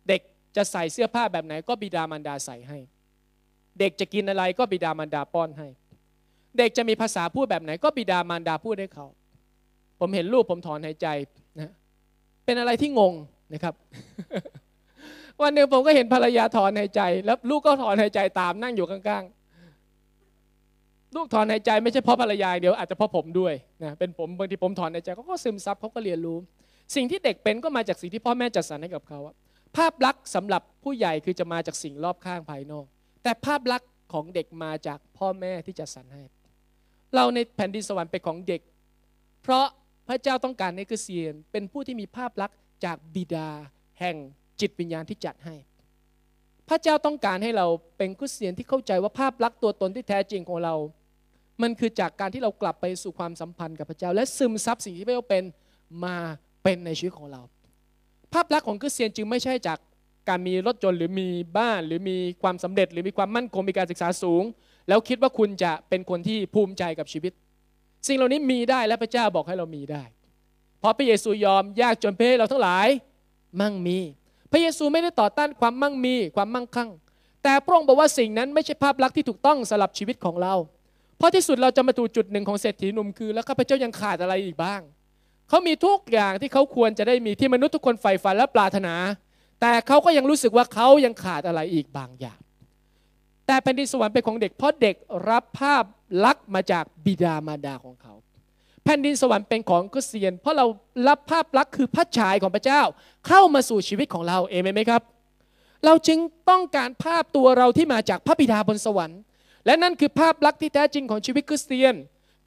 เด็กจะใส่เสื้อผ้าแบบไหนก็บิดามารดาใส่ให้ เด็กจะกินอะไรก็บิดามารดาป้อนให้ เด็กจะมีภาษาพูดแบบไหนก็บิดามารดาพูดให้เขา ผมเห็นรูปผมถอนหายใจนะ เป็นอะไรที่งงนะครับวันหนึ่งผมก็เห็นภรรยาถอนหายใจ แล้วลูกก็ถอนหายใจตามนั่งอยู่ข้าง ๆ ลูกถอนหายใจไม่ใช่เพราะภรรยาเดี๋ยวอาจจะเพราะผมด้วยนะเป็นผมบางทีผมถอนหายใจเขาก็ซึมซับเขาก็เรียนรู้ สิ่งที่เด็กเป็นก็มาจากสิ่งที่พ่อแม่จัดสรรให้กับเขาภาพลักษณ์สำหรับผู้ใหญ่คือจะมาจากสิ่งรอบข้างภายนอก แต่ภาพลักษณ์ของเด็กมาจากพ่อแม่ที่จัดสรรให้ เราในแผ่นดินสวรรค์เป็นของเด็ก เพราะพระเจ้าต้องการให้คือเซียนเป็นผู้ที่มีภาพลักษณ์จากบิดาแห่งจิตวิญญาณที่จัดให้ พระเจ้าต้องการให้เราเป็นคริสเตียนที่เข้าใจว่าภาพลักษณ์ตัวตนที่แท้จริงของเรา มันคือจากการที่เรากลับไปสู่ความสัมพันธ์กับพระเจ้า และซึมซับสิ่งที่พระเจ้าเป็นมาเป็นในชีวิตของเรา ภาพลักษณ์ของคริสเตียนจึงไม่ใช่จากการมีรถจนหรือมีบ้าน หรือมีความสำเร็จหรือมีความมั่นคงมีการศึกษาสูง แล้วคิดว่าคุณจะเป็นคนที่ภูมิใจกับชีวิต สิ่งเหล่านี้มีได้และพระเจ้าบอกให้เรามีได้ เพราะพระเยซูยอมยากจนเพื่อเราทั้งหลาย มั่งมีพระเยซูไม่ได้ต่อต้านความมั่งมีความมั่งคั่ง แต่พระองค์บอกว่าสิ่งนั้นไม่ใช่ภาพลักษณ์ที่ถูกต้องสำหรับชีวิตของเราเพราะที่สุดเราจะมาถูจุดหนึ่งของเศรษฐีหนุ่มคือ แล้วข้าพเจ้ายังขาดอะไรอีกบ้าง เขามีทุกอย่างที่เขาควรจะได้มีที่มนุษย์ทุกคนใฝ่ฝันและปรารถนา แต่เขาก็ยังรู้สึกว่าเขายังขาดอะไรอีกบางอย่าง แต่แผ่นดินสวรรค์เป็นของเด็กเพราะเด็กรับภาพลักษณ์มาจากบิดามารดาของเขาแผ่นดินสวรรค์เป็นของคริสเตียน เพราะเรารับภาพลักษณ์คือพระฉายของพระเจ้า เข้ามาสู่ชีวิตของเรา เอเมนไหมครับ เราจึงต้องการภาพตัวเราที่มาจากพระบิดาบนสวรรค์ และนั่นคือภาพลักษณ์ที่แท้จริงของชีวิตคริสเตียน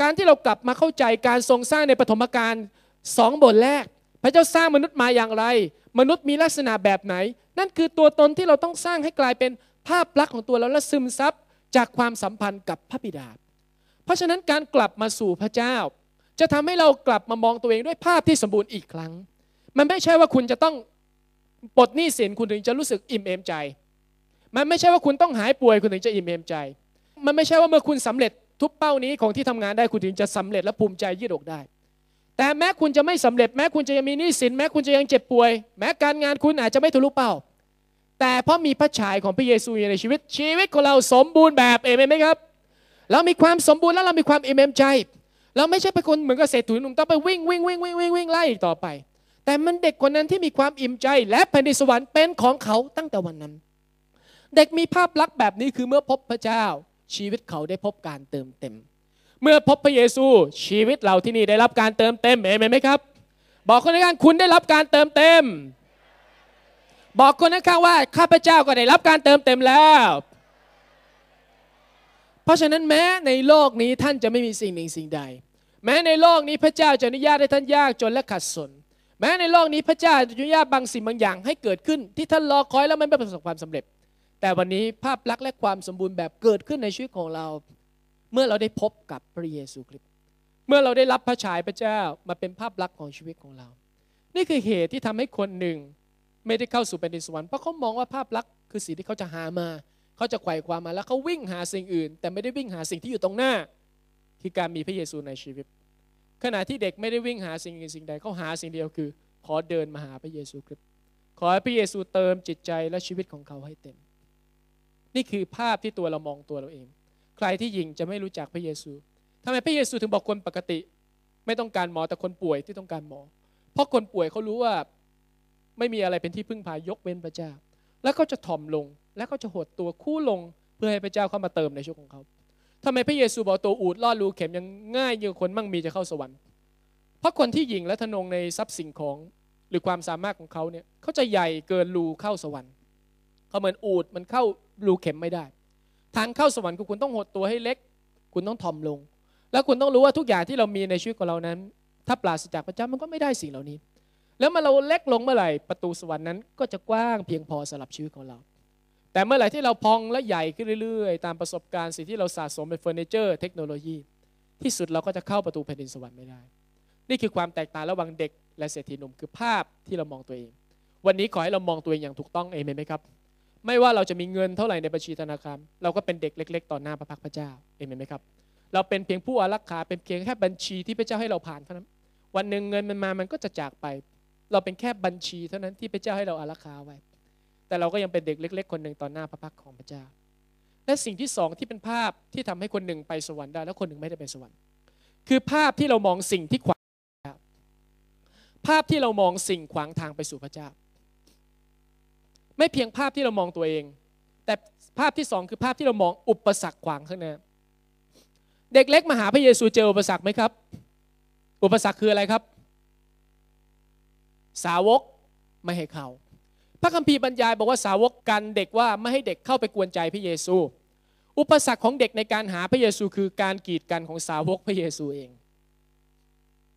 การที่เรากลับมาเข้าใจการทรงสร้างในปฐมกาลสองบทแรก พระเจ้าสร้างมนุษย์มาอย่างไร มนุษย์มีลักษณะแบบไหน นั่นคือตัวตนที่เราต้องสร้างให้กลายเป็นภาพลักษณ์ของตัวเราและซึมซับจากความสัมพันธ์กับพระบิดา เพราะฉะนั้นการกลับมาสู่พระเจ้าจะทำให้เรากลับมามองตัวเองด้วยภาพที่สมบูรณ์อีกครั้ง มันไม่ใช่ว่าคุณจะต้องปลดหนี้สิน คุณถึงจะรู้สึกอิ่มเอมใจ มันไม่ใช่ว่าคุณต้องหายป่วย คุณถึงจะอิ่มเอม ใจ มันไม่ใช่ว่าเมื่อคุณสำเร็จทุบเป้านี้ของที่ทำงานได้คุณถึงจะสำเร็จและภูมิใจยืดอกได้ แต่แม้คุณจะไม่สำเร็จแม้คุณจะยังมีหนี้สิน แม้คุณจะยังเจ็บป่วย แม้การงานคุณอาจจะไม่ทะลุเป้า แต่เพราะมีพระฉายของพระเยซูอยู่ในชีวิตชีวิตของเราสมบูรณ์แบบเอเมนไหมครับเรามีความสมบูรณ์และเรามีความเอเมนใจเราไม่ใช่ไปคนเหมือนกับเศรษฐีหนุ่มต้องไปวิ่งวิ่งวิ่งวิ่งวิ่งวิ่งไล่ต่อไป แต่มันเด็กคนนั้นที่มีความอิ่มใจและแผ่นดินสวรรค์เป็นของเขาตั้งแต่วันนั้น เด็กมีภาพลักษณ์แบบนี้คือเมื่อพบพระเจ้าชีวิตเขาได้พบการเติมเต็ม เมื่อพบพระเยซู ชีวิตเราที่นี่ได้รับการเติมเต็มเอเมนไหมครับ บอกคนในการคุณได้รับการเติมเต็ม บอกคนข้างว่าข้าพเจ้าก็ได้รับการเติมเต็มแล้วเพราะฉะนั้นแม้ในโลกนี้ท่านจะไม่มีสิ่งหนึ่งสิ่งใด แม้ในโลกนี้พระเจ้าจะอนุญาตให้ท่านยากจนและขัดสน แม้ในโลกนี้พระเจ้าจะอนุญาตบางสิ่งบางอย่าง ให้เกิดขึ้นที่ท่านรอคอยแล้วมันไม่ประสบความสำเร็จ แต่วันนี้ภาพลักษณ์และความสมบูรณ์แบบเกิดขึ้นในชีวิตของเรา เมื่อเราได้พบกับพระเยซูคริสต์เมื่อเราได้รับพระฉายพระเจ้ามาเป็นภาพลักษณ์ของชีวิตของเรา นี่คือเหตุที่ทำให้คนหนึ่งไม่ได้เข้าสู่แผ่นดินสวรรค์เพราะเขามองว่าภาพลักษณ์คือสิ่งที่เขาจะหามาเขาจะไขว่ความมาแล้ว เขาวิ่งหาสิ่งอื่น แต่ไม่ได้วิ่งหาสิ่งที่อยู่ตรงหน้า คือการมีพระเยซูในชีวิต ขณะที่เด็กไม่ได้วิ่งหาสิ่งอื่นสิ่งใดเขาหาสิ่งเดียวคือขอเดินมาหาพระเยซูคริสต์ขอให้พระเยซูเติมจิตใจและชีวิตของเขาให้เต็ม นี่คือภาพที่ตัวเรามองตัวเราเอง ใครที่ยิงจะไม่รู้จักพระเยซูทำไมพระเยซูถึงบอกคนปกติ ไม่ต้องการหมอแต่คนป่วยที่ต้องการหมอ เพราะคนป่วยเขารู้ว่าไม่มีอะไรเป็นที่พึ่งพายกเว้นพระเจ้าแล้วก็จะถ่อมลงแล้วก็จะหดตัวคู่ลงเพื่อให้พระเจ้าเข้ามาเติมในชีวิตของเขาทำไมพระเยซูบอกตัวอูดลอดรูเข็มยังง่ายยิ่งคนมั่งมีจะเข้าสวรรค์เพราะคนที่หยิ่งและทะนงในทรัพย์สินของหรือความสามารถของเขาเนี่ยเขาจะใหญ่เกินรูเข้าสวรรค์เขาเหมือนอูดมันเข้ารูเข็มไม่ได้ ทางเข้าสวรรค์คือคุณต้องหดตัวให้เล็ก คุณต้องถ่อมลง แล้วคุณต้องรู้ว่าทุกอย่างที่เรามีในชีวิตของเรานั้น ถ้าปราศจากพระเจ้ามันก็ไม่ได้สิ่งเหล่านี้แล้วเมื่อเราเล็กลงเมื่อไหร่ประตูสวรรค์นั้นก็จะกว้างเพียงพอสำหรับชีวิตของเรา แต่เมื่อไหร่ที่เราพองและใหญ่ขึ้นเรื่อยๆตามประสบการณ์สิ่งที่เราสะสมเป็นเฟอร์นิเจอร์เทคโนโลยี ที่สุดเราก็จะเข้าประตูแผ่นดินสวรรค์ไม่ได้ นี่คือความแตกต่างระหว่างเด็กและเศรษฐีหนุ่มคือภาพที่เรามองตัวเอง วันนี้ขอให้เรามองตัวเองอย่างถูกต้องเองไหมครับ ไม่ว่าเราจะมีเงินเท่าไหร่ในบัญชีธนาคารเราก็เป็นเด็กเล็ก ๆ ต่อหน้าพระพักพระเจ้าเองไหมครับ เราเป็นเพียงผู้อารักขาเป็นเพียงแค่บัญชีที่พระเจ้าให้เราผ่านเท่านั้นวันหนึ่งเงินมันมามันก็จะจากไปเราเป็นแค่บัญชีเท่านั้นที่พระเจ้าให้เราอารักขาไว้ แต่เราก็ยังเป็นเด็กเล็ก ๆ คนหนึ่งต่อหน้าพระพักของพระเจ้า และสิ่งที่สองที่เป็นภาพที่ทำให้คนหนึ่งไปสวรรค์ได้แล้วคนหนึ่งไม่ได้ไปสวรรค์ คือภาพที่เรามองสิ่งที่ขวางภาพที่เรามองสิ่งขวางทางไปสู่พระเจ้าไม่เพียงภาพที่เรามองตัวเอง แต่ภาพที่สองคือภาพที่เรามองอุปสรรคขวางข้างหน้าเด็กเล็กมาหาพระเยซูเจออุปสรรคไหมครับ อุปสรรคคืออะไรครับสาวก ไม่ให้เข้า พระคัมภีร์บรรยายบอกว่าสาวกกันเด็กว่าไม่ให้เด็กเข้าไปกวนใจพระเยซู อุปสรรคของเด็กในการหาพระเยซูคือการกีดกันของสาวกพระเยซูเอง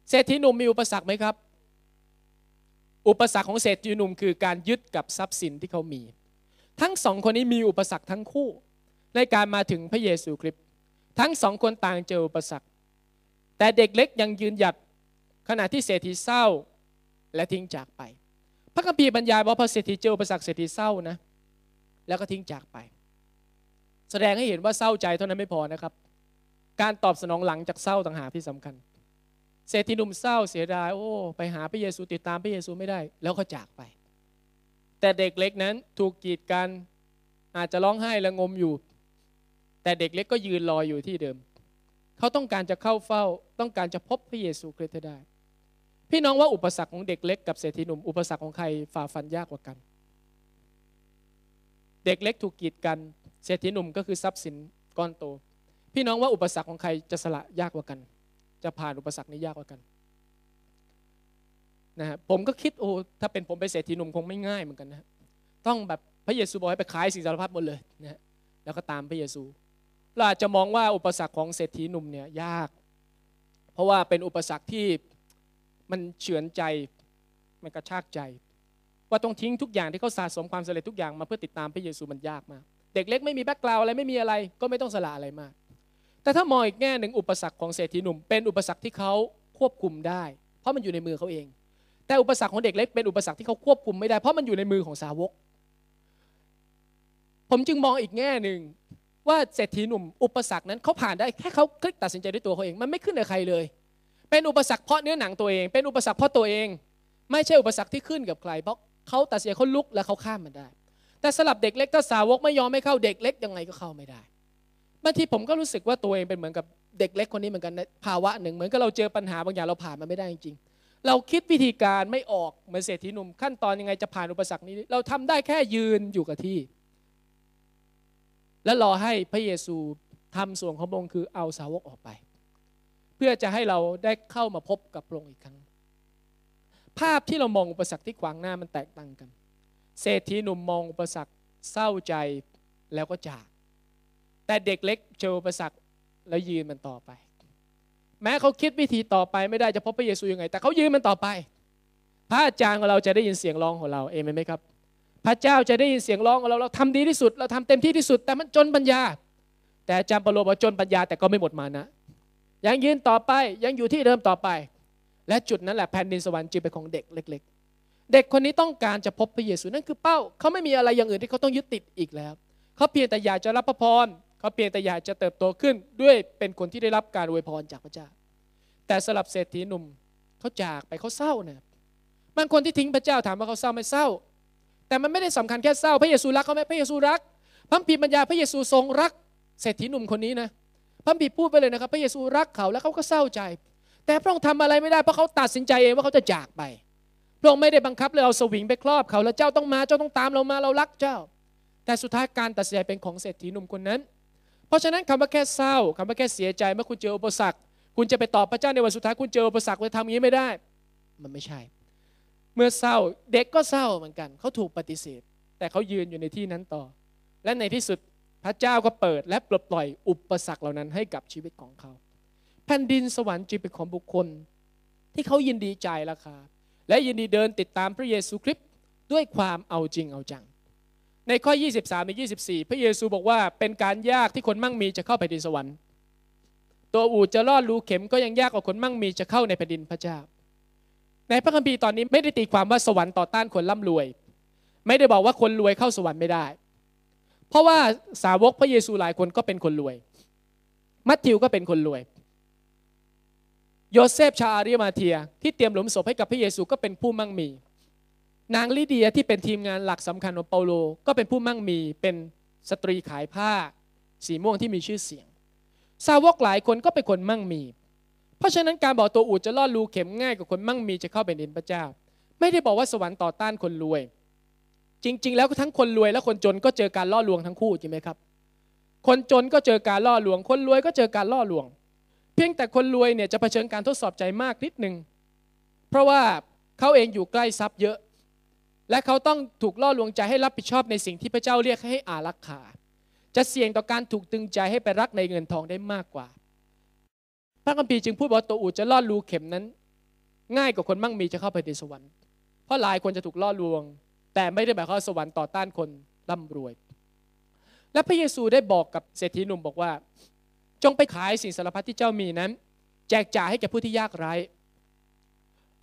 เศรษฐีหนุ่มมีอุปสรรคไหมครับ อุปสรรคของเศรษฐีหนุ่มคือการยึดกับทรัพย์สินที่เขามี ทั้งสองคนนี้มีอุปสรรคทั้งคู่ในการมาถึงพระเยซูคริสต์ทั้งสองคนต่างเจออุปสรรค แต่เด็กเล็กยังยืนหยัดขณะที่เศรษฐีเศร้าและทิ้งจากไป พระคัมภีร์บรรยายว่าพระเศรษฐีเจอประสักเศรษฐีเศร้านะแล้วก็ทิ้งจากไป แสดงให้เห็นว่าเศร้าใจเท่านั้นไม่พอนะครับ การตอบสนองหลังจากเศร้าต่างหากที่สำคัญเศรษฐีหนุ่มเศร้าเสียดายโอ้ไปหาพระเยซูติดตามพระเยซูไม่ได้ แล้วก็จากไป แต่เด็กเล็กนั้นถูกกีดกันอาจจะร้องไห้และงมอยู่ แต่เด็กเล็กก็ยืนรออยู่ที่เดิม เขาต้องการจะเข้าเฝ้าต้องการจะพบพระเยซูคริสต์ได้พี่น้องว่าอุปสรรคของเด็กเล็กกับเศรษฐีหนุ่มอุปสรรคของใครฝ่าฟัน ยากกว่ากัน เด็กเล็กถูกกีดกัน เศรษฐีหนุ่มก็คือทรัพย์สินก้อนโต พี่น้องว่าอุปสรรคของใครจะสละยากกว่ากัน จะผ่านอุปสรรคนี้ยากกว่ากันนะฮะผมก็คิดโอ้ถ้าเป็นผมไปเศรษฐีหนุ่มคงไม่ง่ายเหมือนกันนะต้องแบบพระเยซูบอกให้ไปขายสิ่งสารพัดหมดเลยนะฮะแล้วก็ตามพระเยซูเราอาจจะมองว่าอุปสรรคของเศรษฐีหนุ่มเนี่ยยาก เพราะว่าเป็นอุปสรรคที่มันเฉือนใจมันกระชากใจ ว่าต้องทิ้งทุกอย่างที่เขาสะสมความสำเร็จทุกอย่างมาเพื่อติดตามพระเยซูมันยากมาก เด็กเล็กไม่มีแบ็กกราวอะไร ไม่มีอะไรก็ไม่ต้องสละอะไรมาก แต่ถ้ามองอีกแง่หนึ่ง อุปสรรคของเศรษฐีหนุ่มเป็นอุปสรรคที่เขาควบคุมได้ เพราะมันอยู่ในมือเขาเอง แต่อุปสรรคของเด็กเล็กเป็นอุปสรรคที่เขาควบคุมไม่ได้ เพราะมันอยู่ในมือของสาวก ผมจึงมองอีกแง่หนึ่งว่าเศรษฐีหนุ่ม อุปสรรคนั้นเขาผ่านได้แค่เขาคลิกตัดสินใจด้วยตัวเขาเอง มันไม่ขึ้นกับใครเลยเป็นอุปสรรคเพราะเนื้อหนังตัวเองเป็นอุปสรรคเพราะตัวเอง ไม่ใช่อุปสรรคที่ขึ้นกับใครเพราะเขาตัดสินเขาลุกและเขาข้ามมันได้ แต่สลับเด็กเล็กถ้าสาวกไม่ยอมไม่เข้าเด็กเล็กยังไงก็เข้าไม่ได้บางทีผมก็รู้สึกว่าตัวเองเป็นเหมือนกับเด็กเล็กคนนี้เหมือนกันภาวะหนึ่ง เหมือนกับเราเจอปัญหาบางอย่างเราผ่านมันไม่ได้จริงๆเราคิดวิธีการไม่ออกเหมือนเศรษฐีหนุ่มขั้นตอนยังไงจะผ่านอุปสรรคนี้เราทำได้แค่ยืนอยู่กับที่ และรอให้พระเยซูทำส่วนของพระองค์คือเอาสาวกออกไปเพื่อจะให้เราได้เข้ามาพบกับพระองค์อีกครั้ง ภาพที่เรามองอุปสรรคที่ขวางหน้ามันแตกต่างกัน เศรษฐีหนุ่มมองอุปสรรคเศร้าใจแล้วก็จาก แต่เด็กเล็กเจออุปสรรคแล้วยืนมันต่อไป แม้เขาคิดวิธีต่อไปไม่ได้ จะพบพระเยซูยังไง แต่เขายืนมันต่อไป พระอาจารย์ของเราจะได้ยินเสียงร้องของเราเองไหมครับ พระเจ้าจะได้ยินเสียงร้องของเราเราทำดีที่สุด เราทำเต็มที่ที่สุดแต่มันจนปัญญาแต่อาจารย์ปโลบอกจนปัญญาแต่ก็ไม่หมดมานะยังยืนต่อไปยังอยู่ที่เดิมต่อไป และจุดนั้นแหละแผ่นดินสวรรค์จึงเป็นของเด็กเล็ก ๆ เด็กคนนี้ต้องการจะพบพระเยซูนั่นคือเป้าเขาไม่มีอะไรอย่างอื่นที่เขาต้องยึดติดอีกแล้วเขาเพียงแต่อยากจะรับพระพรเขาเพียงแต่อยากจะเติบโตขึ้นด้วยเป็นคนที่ได้รับการอวยพรจากพระเจ้า แต่สลับเศรษฐีหนุ่มเขาจากไปเขาเศร้านะบางคนที่ทิ้งพระเจ้าถามว่าเขาเศร้าไหมเศร้า แต่มันไม่ได้สำคัญแค่เศร้าพระเยซูรักเขาไหมพระเยซูรักพระพีบญัตาพระเยซูทรงรัก เศรษฐีหนุ่มคนนี้นะเพระบิดพูดไปเลยนะครับ พระเยซูรักเขาแล้วเขาก็เศร้าใจ แต่พระองค์ทำอะไรไม่ได้เพราะเขาตัดสินใจเองว่าเขาจะจากไปพระองค์ไม่ได้บังคับเลยเอาสวิงไปครอบเขาแล้วเจ้าต้องมาเจ้าต้องตามเรามาเรารักเจ้า แต่สุดท้ายการตัดสินใจเป็นของเศรษฐีหนุ่มคนนั้น เพราะฉะนั้นคำว่าแค่เศร้า คำว่าแค่เสียใจเมื่อคุณเจออุปสรรคคุณจะไปตอบพระเจ้าในวันสุดท้ายคุณเจออุปสรรคคุทำอย่างนี้ไม่ได้ มันไม่ใช่ เมื่อเศร้าเด็กก็เศร้าเหมือนกันเขาถูกปฏิเสธ แต่เขายืนอยู่ในที่นั้นต่อและในที่สุดพระเจ้าก็เปิดและปลดปล่อยอุปสรรคเหล่านั้นให้กับชีวิตของเขาแผ่นดินสวรรค์จึงเป็นของบุคคล ที่เขายินดีใจราคาและยินดีเดินติดตามพระเยซูคริสต์ด้วยความเอาจริงเอาจัง ในข้อ 23ถึง24 พระเยซูบอกว่าเป็นการยากที่คนมั่งมีจะเข้าแผ่นดินสวรรค์ ตัวอูดจะลอดรูเข็มก็ยังยากกว่าคนมั่งมีจะเข้าในแผ่นดินพระเจ้า ในพระคัมภีร์ตอนนี้ไม่ได้ตีความว่าสวรรค์ต่อต้านคนร่ำรวย ไม่ได้บอกว่าคนรวยเข้าสวรรค์ไม่ได้เพราะว่าสาวกพระเยซูหลายคนก็เป็นคนรวย มัทธิวก็เป็นคนรวย โยเซฟชาอาริมาเทียที่เตรียมหลุมศพให้กับพระเยซูก็เป็นผู้มั่งมี นางลิเดียที่เป็นทีมงานหลักสำคัญของเปาโลก็เป็นผู้มั่งมี เป็นสตรีขายผ้า สีม่วงที่มีชื่อเสียง สาวกหลายคนก็เป็นคนมั่งมี เพราะฉะนั้นการบอกตัวอูดจะลอดรูเข็มง่ายกว่าคนมั่งมีจะเข้าไปในพระเจ้า ไม่ได้บอกว่าสวรรค์ต่อต้านคนรวยจริงๆแล้วทั้งคนรวยและคนจนก็เจอการล่อลวงทั้งคู่จริงไหมครับ คนจนก็เจอการล่อลวง คนรวยก็เจอการล่อลวง เพียงแต่คนรวยเนี่ยจะเผชิญการทดสอบใจมากนิดหนึ่งเพราะว่าเขาเองอยู่ใกล้ทรัพย์เยอะ และเขาต้องถูกล่อลวงใจให้รับผิดชอบในสิ่งที่พระเจ้าเรียกให้อารักขา จะเสี่ยงต่อการถูกตึงใจให้ไปรักในเงินทองได้มากกว่าพระคัมภีร์จึงพูดว่าตัวอูจะล่อลูเข็มนั้น ง่ายกว่าคนมั่งมีจะเข้าไปในสวรรค์เพราะหลายคนจะถูกล่อลวงแต่ไม่ได้หมายความสวรรค์ต่อต้านคนร่ำรวย และพระเยซูได้บอกกับเศรษฐีหนุ่มบอกว่า จงไปขายสิ่งสารพัดที่เจ้ามีนั้น แจกจ่ายให้แก่ผู้ที่ยากไร้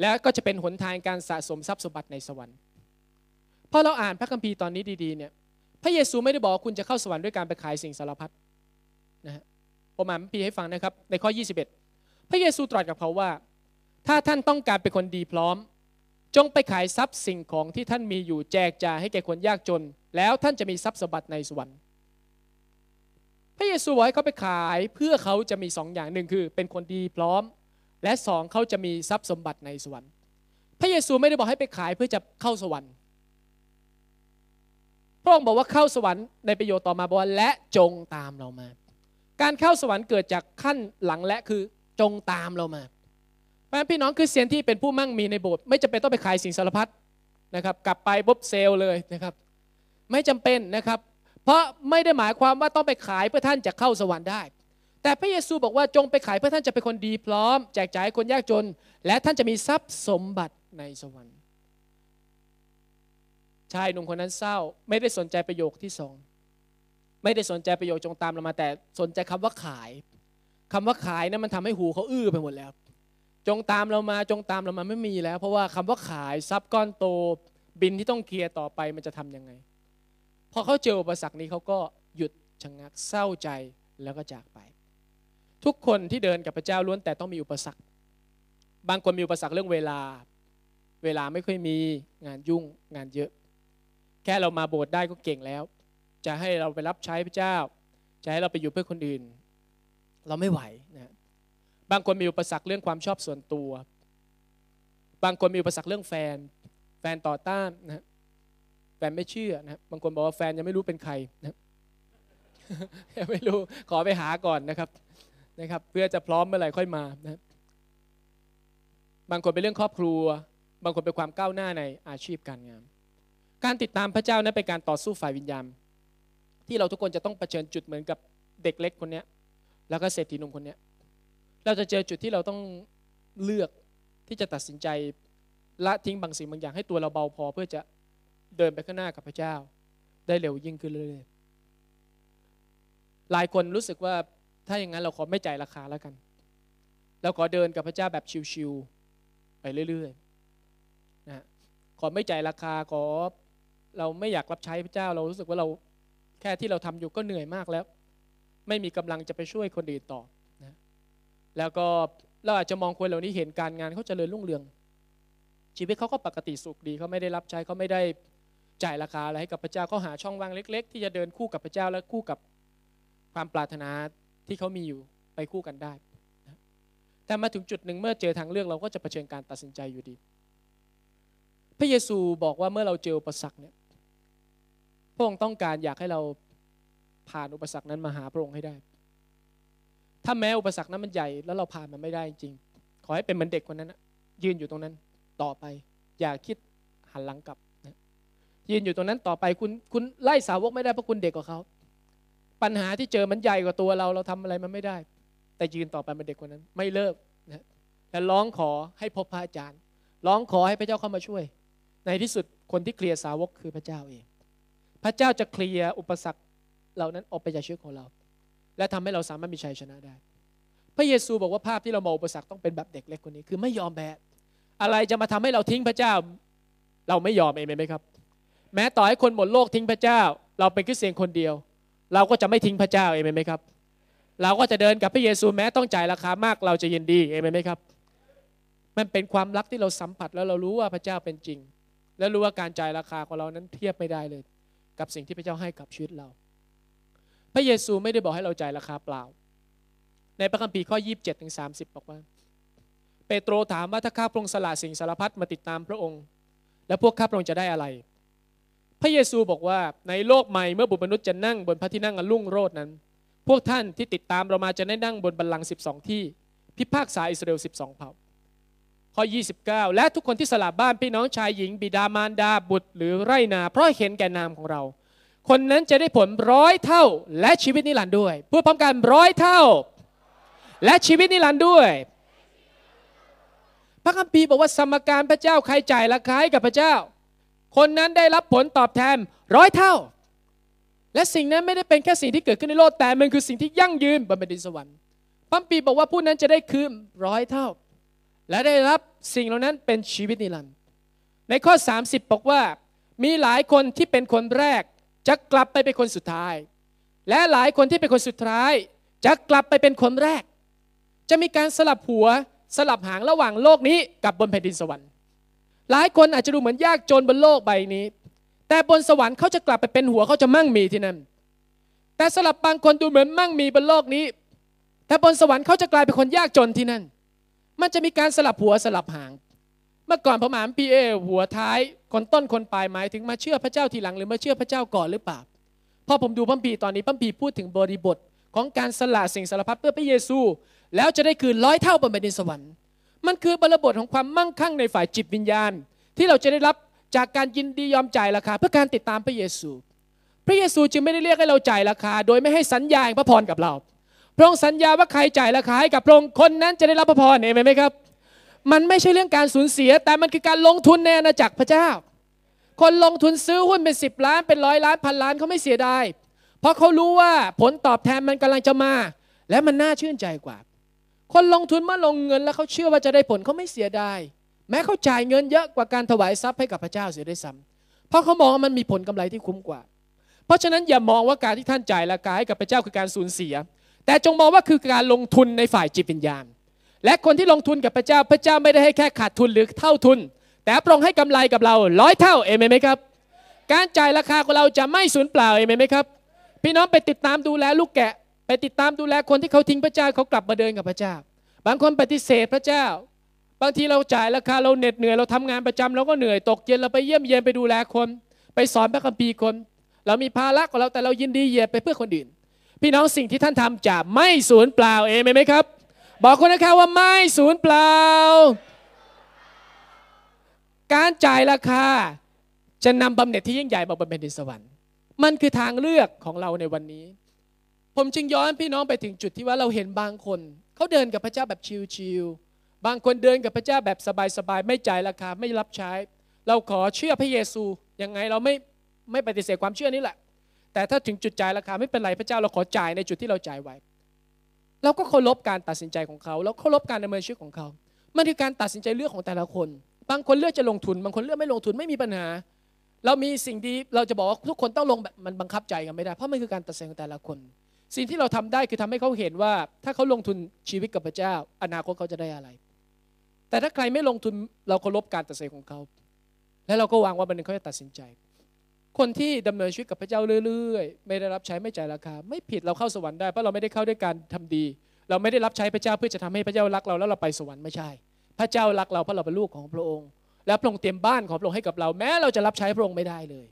และก็จะเป็นหนทางการสะสมทรัพย์สมบัติในสวรรค์พอเราอ่านพระคัมภีร์ตอนนี้ดีๆเนี่ยพระเยซูไม่ได้บอกคุณจะเข้าสวรรค์ด้วยการไปขายสิ่งสารพัดนะฮะผมอ่านพระคัมภีร์ให้ฟังนะครับในข้อ 21 พระเยซูตรัสกับเขาว่า ถ้าท่านต้องการเป็นคนดีพร้อมจงไปขายทรัพย์สิ่งของที่ท่านมีอยู่แจกจ่ายให้แก่คนยากจน แล้วท่านจะมีทรัพย์สมบัติในสวรรค์ พระเยซูบอกให้เขาไปขายเพื่อเขาจะมีสองอย่างหนึ่งคือ เป็นคนดีพร้อม และสองเขาจะมีทรัพย์สมบัติในสวรรค์ พระเยซูไม่ได้บอกให้ไปขายเพื่อจะเข้าสวรรค์พระองค์บอกว่าเข้าสวรรค์ในประโยชน์ต่อมาบอกว่าและจงตามเรามา การเข้าสวรรค์เกิดจากขั้นหลังและคือจงตามเรามาราะนพี่น้องคริสเตียนที่เป็นผู้มั่งมีในโบสถ์ไม่จำเป็นต้องไปขายสิ่งสารพัดนะครับกลับไปบ๊บเซลเลยนะครับ ไม่จำเป็นนะครับ เพราะไม่ได้หมายความว่าต้องไปขายเพื่อท่านจะเข้าสวรรค์ได้แต่พระเยซูบอกว่าจงไปขายเพื่อท่านจะเป็นคนดีพร้อมแจกจ่ายคนยากจน และท่านจะมีทรัพย์สมบัติในสวรรค์ ชายหนุ่มคนนั้นเศร้าไม่ได้สนใจประโยคที่สองไม่ได้สนใจประโยคจงตามเรามา แต่สนใจคำว่าขาย คำว่าขายนะั้นมันทำให้หูเขาอื้อไปหมดแล้วจงตามเรามาจงตามเรามาไม่มีแล้ว เพราะว่าคำว่าขายทรัพย์ก้อนโต บินที่ต้องเคลียร์ต่อไปมันจะทํำยังไงพอเขาเจออุปสรรคนี้เขาก็หยุดชะงักเศร้าใจแล้วก็จากไป ทุกคนที่เดินกับพระเจ้าล้วนแต่ต้องมีอุปสรรคบางคนมีอุปสรรคเรื่องเวลา เวลาไม่ค่อยมีงานยุ่ง งานเยอะ แค่เรามาโบสถ์ได้ก็เก่งแล้ว จะให้เราไปรับใช้พระเจ้าจะให้เราไปอยู่เพื่อคนอื่น เราไม่ไหวนะบางคนมีอุปสรรคเรื่องความชอบส่วนตัว บางคนมีอุปสรรคเรื่องแฟน แฟนต่อต้านนะแฟนไม่เชื่อนะบางคนบอกว่าแฟนยังไม่รู้เป็นใครนะยังไม่รู้ ขอไปหาก่อนนะครับนะครับ เพื่อจะพร้อมเมื่อไหร่ค่อยมานะบางคนเป็นเรื่องครอบครัว บางคนเป็นความก้าวหน้าในอาชีพการงาน การติดตามพระเจ้านั้นเป็นการต่อสู้ฝ่ายวิญญาณที่เราทุกคนจะต้องเผชิญจุดเหมือนกับเด็กเล็กคนนี้แล้วก็เศรษฐีหนุ่มคนนี้เราจะเจอจุดที่เราต้องเลือกที่จะตัดสินใจละทิ้งบางสิ่งบางอย่างให้ตัวเราเบาพอเพื่อจะเดินไปข้างหน้ากับพระเจ้า ได้เร็วยิ่งขึ้นเรื่อยๆหลายคนรู้สึกว่าถ้าอย่างนั้นเราขอไม่จ่ายราคาแล้วกันเราขอเดินกับพระเจ้าแบบชิวๆไปเรื่อยๆนะขอไม่จ่ายราคาขอเราไม่อยากรับใช้พระเจ้า เรารู้สึกว่าเราแค่ที่เราทำอยู่ก็เหนื่อยมากแล้ว ไม่มีกำลังจะไปช่วยคนอื่นต่อแล้วก็เราอาจจะมองคนเหล่านี้เห็นการงานเขาจเจริญรุ่งเรือง ชีวิตเขาก็ปกติสุขดีเขาไม่ได้รับใช้เขาไม่ได้จ่ายราคา อะไรให้กับพระเจ้าเขาหาช่องว่างเล็ก ๆ ที่จะเดินคู่กับพระเจ้าและคู่กับความปรารถนาที่เขามีอยู่ไปคู่กันได้ แต่มาถึงจุดหนึ่งเมื่อเจอทางเลือกเราก็จะเผชิญการตัดสินใจอยู่ดี พระเยซูบอกว่าเมื่อเราเจออุปสรรคเนี่ยพระองค์ต้องการอยากให้เราผ่านอุปสรรคนั้นมาหาพระองค์ให้ได้ถ้าแม้อุปสรรคนั้นมันใหญ่แล้วเราผ่านมันไม่ได้จริงขอให้เป็นเหมือนเด็กคนนั้นนะยืนอยู่ตรงนั้นต่อไป อย่าคิดหันหลังกลับนะยืนอยู่ตรงนั้นต่อไปคุณคุณไล่สาวกไม่ได้เพราะคุณเด็กกว่าเขา ปัญหาที่เจอมันใหญ่กว่าตัวเราเราทำอะไรมันไม่ได้ แต่ยืนต่อไปเป็นเด็กคนนั้นไม่เลิกนะแล่ร้องขอให้พบพระอาจารย์ร้องขอให้พระเจ้าเข้ามาช่วย ในที่สุดคนที่เคลียร์สาวกคือพระเจ้าเอง พระเจ้าจะเคลียร์อุปสรรคเหล่านั้น ออกไปจากชีวิตของเราและทำให้เราสามารถมีชัยชนะได้ พระเยซูบอกว่าภาพที่เรามองอุปสรรคต้องเป็นแบบเด็กเล็กคนนี้ คือไม่ยอมแพ้อะไรจะมาทำให้เราทิ้งพระเจ้า เราไม่ยอมเองไหมครับ แม้ต่อให้คนหมดโลกทิ้งพระเจ้า เราเป็นคริสเตียนคนเดียว เราก็จะไม่ทิ้งพระเจ้าเองไหมครับ เราก็จะเดินกับพระเยซูแม้ต้องจ่ายราคามากเราจะยินดีเองไหมครับมันเป็นความรักที่เราสัมผัสแล้วเรารู้ว่าพระเจ้าเป็นจริง และรู้ว่าการจ่ายราคาของเรานั้นเทียบไม่ได้เลยกับสิ่งที่พระเจ้าให้กับชีวิตเราพระเยซูไม่ได้บอกให้เราจ่ายราคาเปล่า ในพระคัมภีร์ข้อ 27ถึง30 บอกว่า เปโตรถามว่าถ้าข้าพระองค์สละสิ่งสารพัดมาติดตามพระองค์ แล้วพวกข้าพระองค์จะได้อะไร พระเยซูบอกว่าในโลกใหม่เมื่อบุตรมนุษย์จะนั่งบนพระที่นั่งอันรุ่งโรจน์นั้น พวกท่านที่ติดตามเรามาจะได้นั่งบนบัลลังก์12 ที่พิพากษาอิสราเอล 12เผ่าข้อ 29 และทุกคนที่สละบ้านพี่น้องชายหญิง บิดามารดาบุตร หรือไรนาเพราะเห็นแก่นามของเราคนนั้นจะได้ผลร้อยเท่าและชีวิตนิรันดร์ด้วยพูดพร้อมกันร้อยเท่าและชีวิตนิรันดร์ด้วย พระคัมภีร์บอกว่าสมการพระเจ้าใครจ่ายราคาให้กับพระเจ้า คนนั้นได้รับผลตอบแทนร้อยเท่า และสิ่งนั้นไม่ได้เป็นแค่สิ่งที่เกิดขึ้นในโลกแต่มันคือสิ่งที่ยั่งยืนบนแผ่นดินสวรรค์ พระคัมภีร์บอกว่าผู้นั้นจะได้คืนร้อยเท่า และได้รับสิ่งเหล่านั้นเป็นชีวิตนิรันดร์ในข้อ 30 บอกว่ามีหลายคนที่เป็นคนแรกจะกลับไปเป็นคนสุดท้าย และหลายคนที่เป็นคนสุดท้าย จะกลับไปเป็นคนแรก จะมีการสลับหัวสลับหางระหว่างโลกนี้กับบนแผ่นดินสวรรค์ หลายคนอาจจะดูเหมือนยากจนบนโลกใบนี้ แต่บนสวรรค์เขาจะกลับไปเป็นหัวเขาจะมั่งมีที่นั่น แต่สลับบางคนดูเหมือนมั่งมีบนโลกนี้ แต่บนสวรรค์เขาจะกลายเป็นคนยากจนที่นั่น มันจะมีการสลับหัวสลับหางเมื่อก่อนพระมหาปีเอหัวท้ายคนต้นคนปลายหมายถึงมาเชื่อพระเจ้าทีหลังหรือมาเชื่อพระเจ้าก่อนหรือเปล่าพอผมดูพัมพีตอนนี้พัมพี พูดถึงบริบทของการสละสิ่งสารพัดเพื่อพระเยซู แล้วจะได้คืนร้อยเท่าบนแผ่นดินสวรรค์ มันคือบริบทของความมั่งคั่งในฝ่ายจิตวิญญาณ ที่เราจะได้รับจากการยินดียอมจ่ายราคาเพื่อการติดตามพระเยซู พระเยซูจึงไม่ได้เรียกให้เราจ่ายราคา โดยไม่ให้สัญญาพระพรกับเราพระองค์สัญญาว่าใครจ่ายราคาให้กับพระองค์คนนั้นจะได้รับพระพรเห็นไหมครับมันไม่ใช่เรื่องการสูญเสีย แต่มันคือการลงทุนในอาณาจักรพระเจ้า คนลงทุนซื้อหุ้นเป็นสิบล้านเป็นร้อยล้านพันล้านเขาไม่เสียดายเพราะเขารู้ว่าผลตอบแทนมันกำลังจะมา และมันน่าชื่นใจกว่า คนลงทุนเมื่อลงเงินแล้วเขาเชื่อว่าจะได้ผลเขาไม่เสียดายแม้เขาจ่ายเงินเยอะกว่าการถวายทรัพย์ให้กับพระเจ้าเสียด้วยซ้ำเพราะเขามองว่ามันมีผลกำไรที่คุ้มกว่า เพราะฉะนั้นอย่ามองว่าการที่ท่านจ่ายราคาให้กับพระเจ้าคือการสูญเสีย แต่จงมองว่าคือการลงทุนในฝ่ายจิตวิญญาณและคนที่ลงทุนกับพระเจ้าพระเจ้าไม่ได้ให้แค่ขาดทุนหรือเท่าทุน แต่พระองค์ให้กำไรกับเราร้อยเท่าเอเมนไหมครับ การจ่ายราคาของเราจะไม่สูญเปล่าเอเมนไหมครับ พี่น้องไปติดตามดูแลลูกแกะ ไปติดตามดูแลคนที่เขาทิ้งพระเจ้าเขากลับมาเดินกับพระเจ้า บางคนปฏิเสธพระเจ้าบางทีเราจ่ายราคาเราเหน็ดเหนื่อยเราทำงานประจำเราก็เหนื่อยตกเย็นเราไปเยี่ยมเยียนไปดูแลคน ไปสอนพระคัมภีร์คน เรามีภาระของเราแต่เรายินดีเหยียดไปเพื่อคนอื่น พี่น้องสิ่งที่ท่านทำจะไม่สูญเปล่าเอเมนไหมครับบอกคนนะครับว่าไม่ศูนย์เปล่า การจ่ายราคาจะนำบำเหน็จที่ยิ่งใหญ่มาบำเพ็ญในสวรรค์ มันคือทางเลือกของเราในวันนี้ ผมจึงย้อนพี่น้องไปถึงจุดที่ว่าเราเห็นบางคน เขาเดินกับพระเจ้าแบบชิลๆบางคนเดินกับพระเจ้าแบบสบายๆไม่จ่ายราคา ไม่รับใช้ เราขอเชื่อพระเยซูยังไงเราไม่ไม่ปฏิเสธความเชื่อนี้แหละ แต่ถ้าถึงจุดจ่ายราคาไม่เป็นไรพระเจ้าเราขอจ่ายในจุดที่เราจ่ายไว้เราก็เคารพการตัดสินใจของเขาเราเคารพการดำเนินชีวิตของเขา มันคือการตัดสินใจเลือกของแต่ละคน บางคนเลือกจะลงทุน บางคนเลือกไม่ลงทุนไม่มีปัญหา เรามีสิ่งดีเราจะบอกว่าทุกคนต้องลงแบบมันบังคับใจกันไม่ได้ เพราะมันคือการตัดสินของแต่ละคน สิ่งที่เราทำได้คือทำให้เขาเห็นว่า ถ้าเขาลงทุนชีวิตกับพระเจ้า อนาคตเขาจะได้อะไร แต่ถ้าใครไม่ลงทุนเราเคารพการตัดสินของเขา และเราก็วางว่ามันเขาจะตัดสินใจคนที่ดำเนินชีวิตกับพระเจ้า เรื่อยๆ ไม่ได้รับใช้ไม่จ่ายราคา ไม่ผิดเราเข้าสวรรค์ได้เพราะเราไม่ได้เข้าด้วยการทำดี เราไม่ได้รับใช้พระเจ้าเพื่อจะทำให้พระเจ้ารักเราแล้วเราไปสวรรค์ไม่ใช่ พระเจ้ารักเราเพราะเราเป็นลูกของพระองค์ และพระองค์เตรียมบ้านของพระองค์ให้กับเรา แม้เราจะรับใช้พระองค์ไม่ได้เลย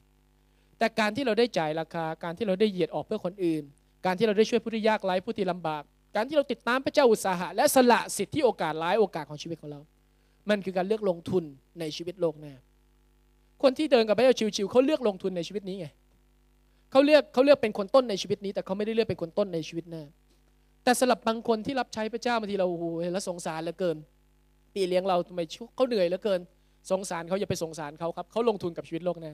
แต่การที่เราได้จ่ายราคา การที่เราได้เหยียดออกเพื่อคนอื่น การที่เราได้ช่วยผู้ที่ยากไร้ผู้ที่ลำบาก การที่เราติดตามพระเจ้าอุตสาหะและสละสิทธิโอกาสหลายโอกาสของชีวิตของเรามันคือการเลือกลงทุนในชีวิตโลกแน่คนที่เดินกับพระเจ้าชิวๆเขาเลือกลงทุนในชีวิตนี้ไงเขาเลือกเขาเลือกเป็นคนต้นในชีวิตนี้ แต่เขาไม่ได้เลือกเป็นคนต้นในชีวิตหน้าแต่สำหรับบางคนที่รับใช้พระเจ้าบางทีเราโหเห็นแล้วสงสารเหลือเกินปีเลี้ยงเราทำไมเขาเหนื่อยเหลือเกิน สงสารเขาอย่าไปสงสารเขาครับเขาลงทุนกับชีวิตโลกหน้า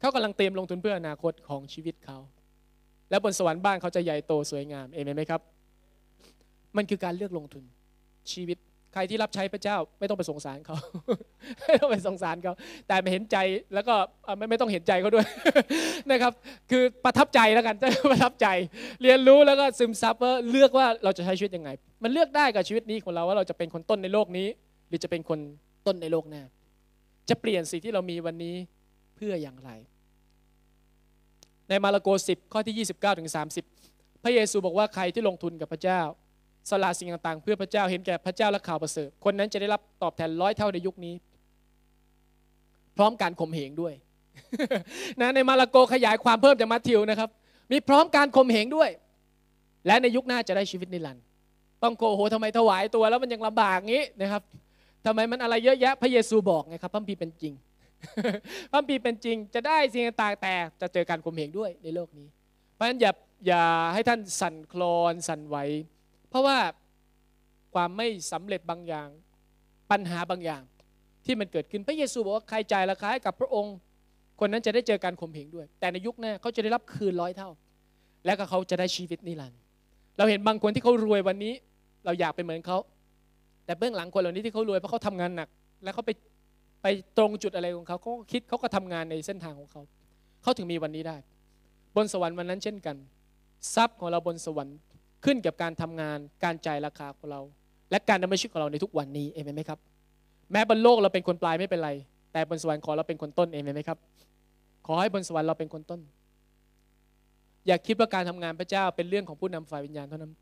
เขากำลังเตรียมลงทุนเพื่ออนาคตของชีวิตเขาแล้วบนสวรรค์บ้านเขาจะใหญ่โตสวยงามเอเมนไหมครับ มันคือการเลือกลงทุนชีวิตใครที่รับใช้พระเจ้าไม่ต้องไปสงสารเขาไม่ต้องไปสงสารเขา แต่ไม่เห็นใจแล้วก็ไม่ไม่ต้องเห็นใจเขาด้วยนะครับ คือประทับใจแล้วกันประทับใจ เรียนรู้แล้วก็ซึมซับว่าเลือกว่าเราจะใช้ชีวิตยังไง มันเลือกได้กับชีวิตนี้ของเราว่า เราจะเป็นคนต้นในโลกนี้ หรือจะเป็นคนต้นในโลกหน้าจะเปลี่ยนสิ่งที่เรามีวันนี้เพื่ออย่างไร ในมาระโก10ข้อที่ 29-30พระเยซูบอกว่าใครที่ลงทุนกับพระเจ้าสละสิ่งต่างๆเพื่อพระเจ้าเห็นแก่พระเจ้าและข่าวประเสริฐ คนนั้นจะได้รับตอบแทนร้อยเท่าในยุคนี้ พร้อมการข่มเหงด้วยนะในมาระโกขยายความเพิ่มจากมัทธิวนะครับมีพร้อมการข่มเหงด้วย และในยุคหน้าจะได้ชีวิตนิรันดร์ต้องโกโหทำไมถวายตัว แล้วมันยังลำบากงี้นะครับทำไมมันอะไรเยอะแยะ พระเยซูบอกไงครับพระพีเป็นจริงพระพีเป็นจริง จะได้สิ่งต่างแต่จะเจอการข่มเหงด้วยในโลกนี้ เพราะฉะนั้นอย่าอย่าให้ท่านสั่นคลอนสั่นไหวเพราะว่าความไม่สำเร็จบางอย่างปัญหาบางอย่างที่มันเกิดขึ้นพระเยซูบอกว่าใครจ่ายราคาให้กับพระองค์ คนนั้นจะได้เจอการข่มเหงด้วย แต่ในยุคหน้าเขาจะได้รับคืนร้อยเท่า และก็เขาจะได้ชีวิตนิรันดร์เราเห็นบางคนที่เขารวยวันนี้เราอยากไปเหมือนเขา แต่เบื้องหลังคนเหล่านี้ที่เขารวยเพราะเขาทำงานหนัก แล้วเขาไปไปตรงจุดอะไรของเขาเขาคิดเขาก็ทำงานในเส้นทางของเขา เขาถึงมีวันนี้ได้ บนสวรรค์วันนั้นเช่นกัน ทรัพย์ของเราบนสวรรค์ขึ้นกับการทำงานการจ่ายราคาของเรา และการดำเนินชีวิตของเราในทุกวันนี้เอเมนไหมครับ แม้บนโลกเราเป็นคนปลายไม่เป็นไร แต่บนสวรรค์ขอเราเป็นคนต้นเอเมนไหมครับขอให้บนสวรรค์เราเป็นคนต้น อย่าคิดว่าการทำงานพระเจ้าเป็นเรื่องของผู้นำฝ่ายวิญญาณเท่านั้น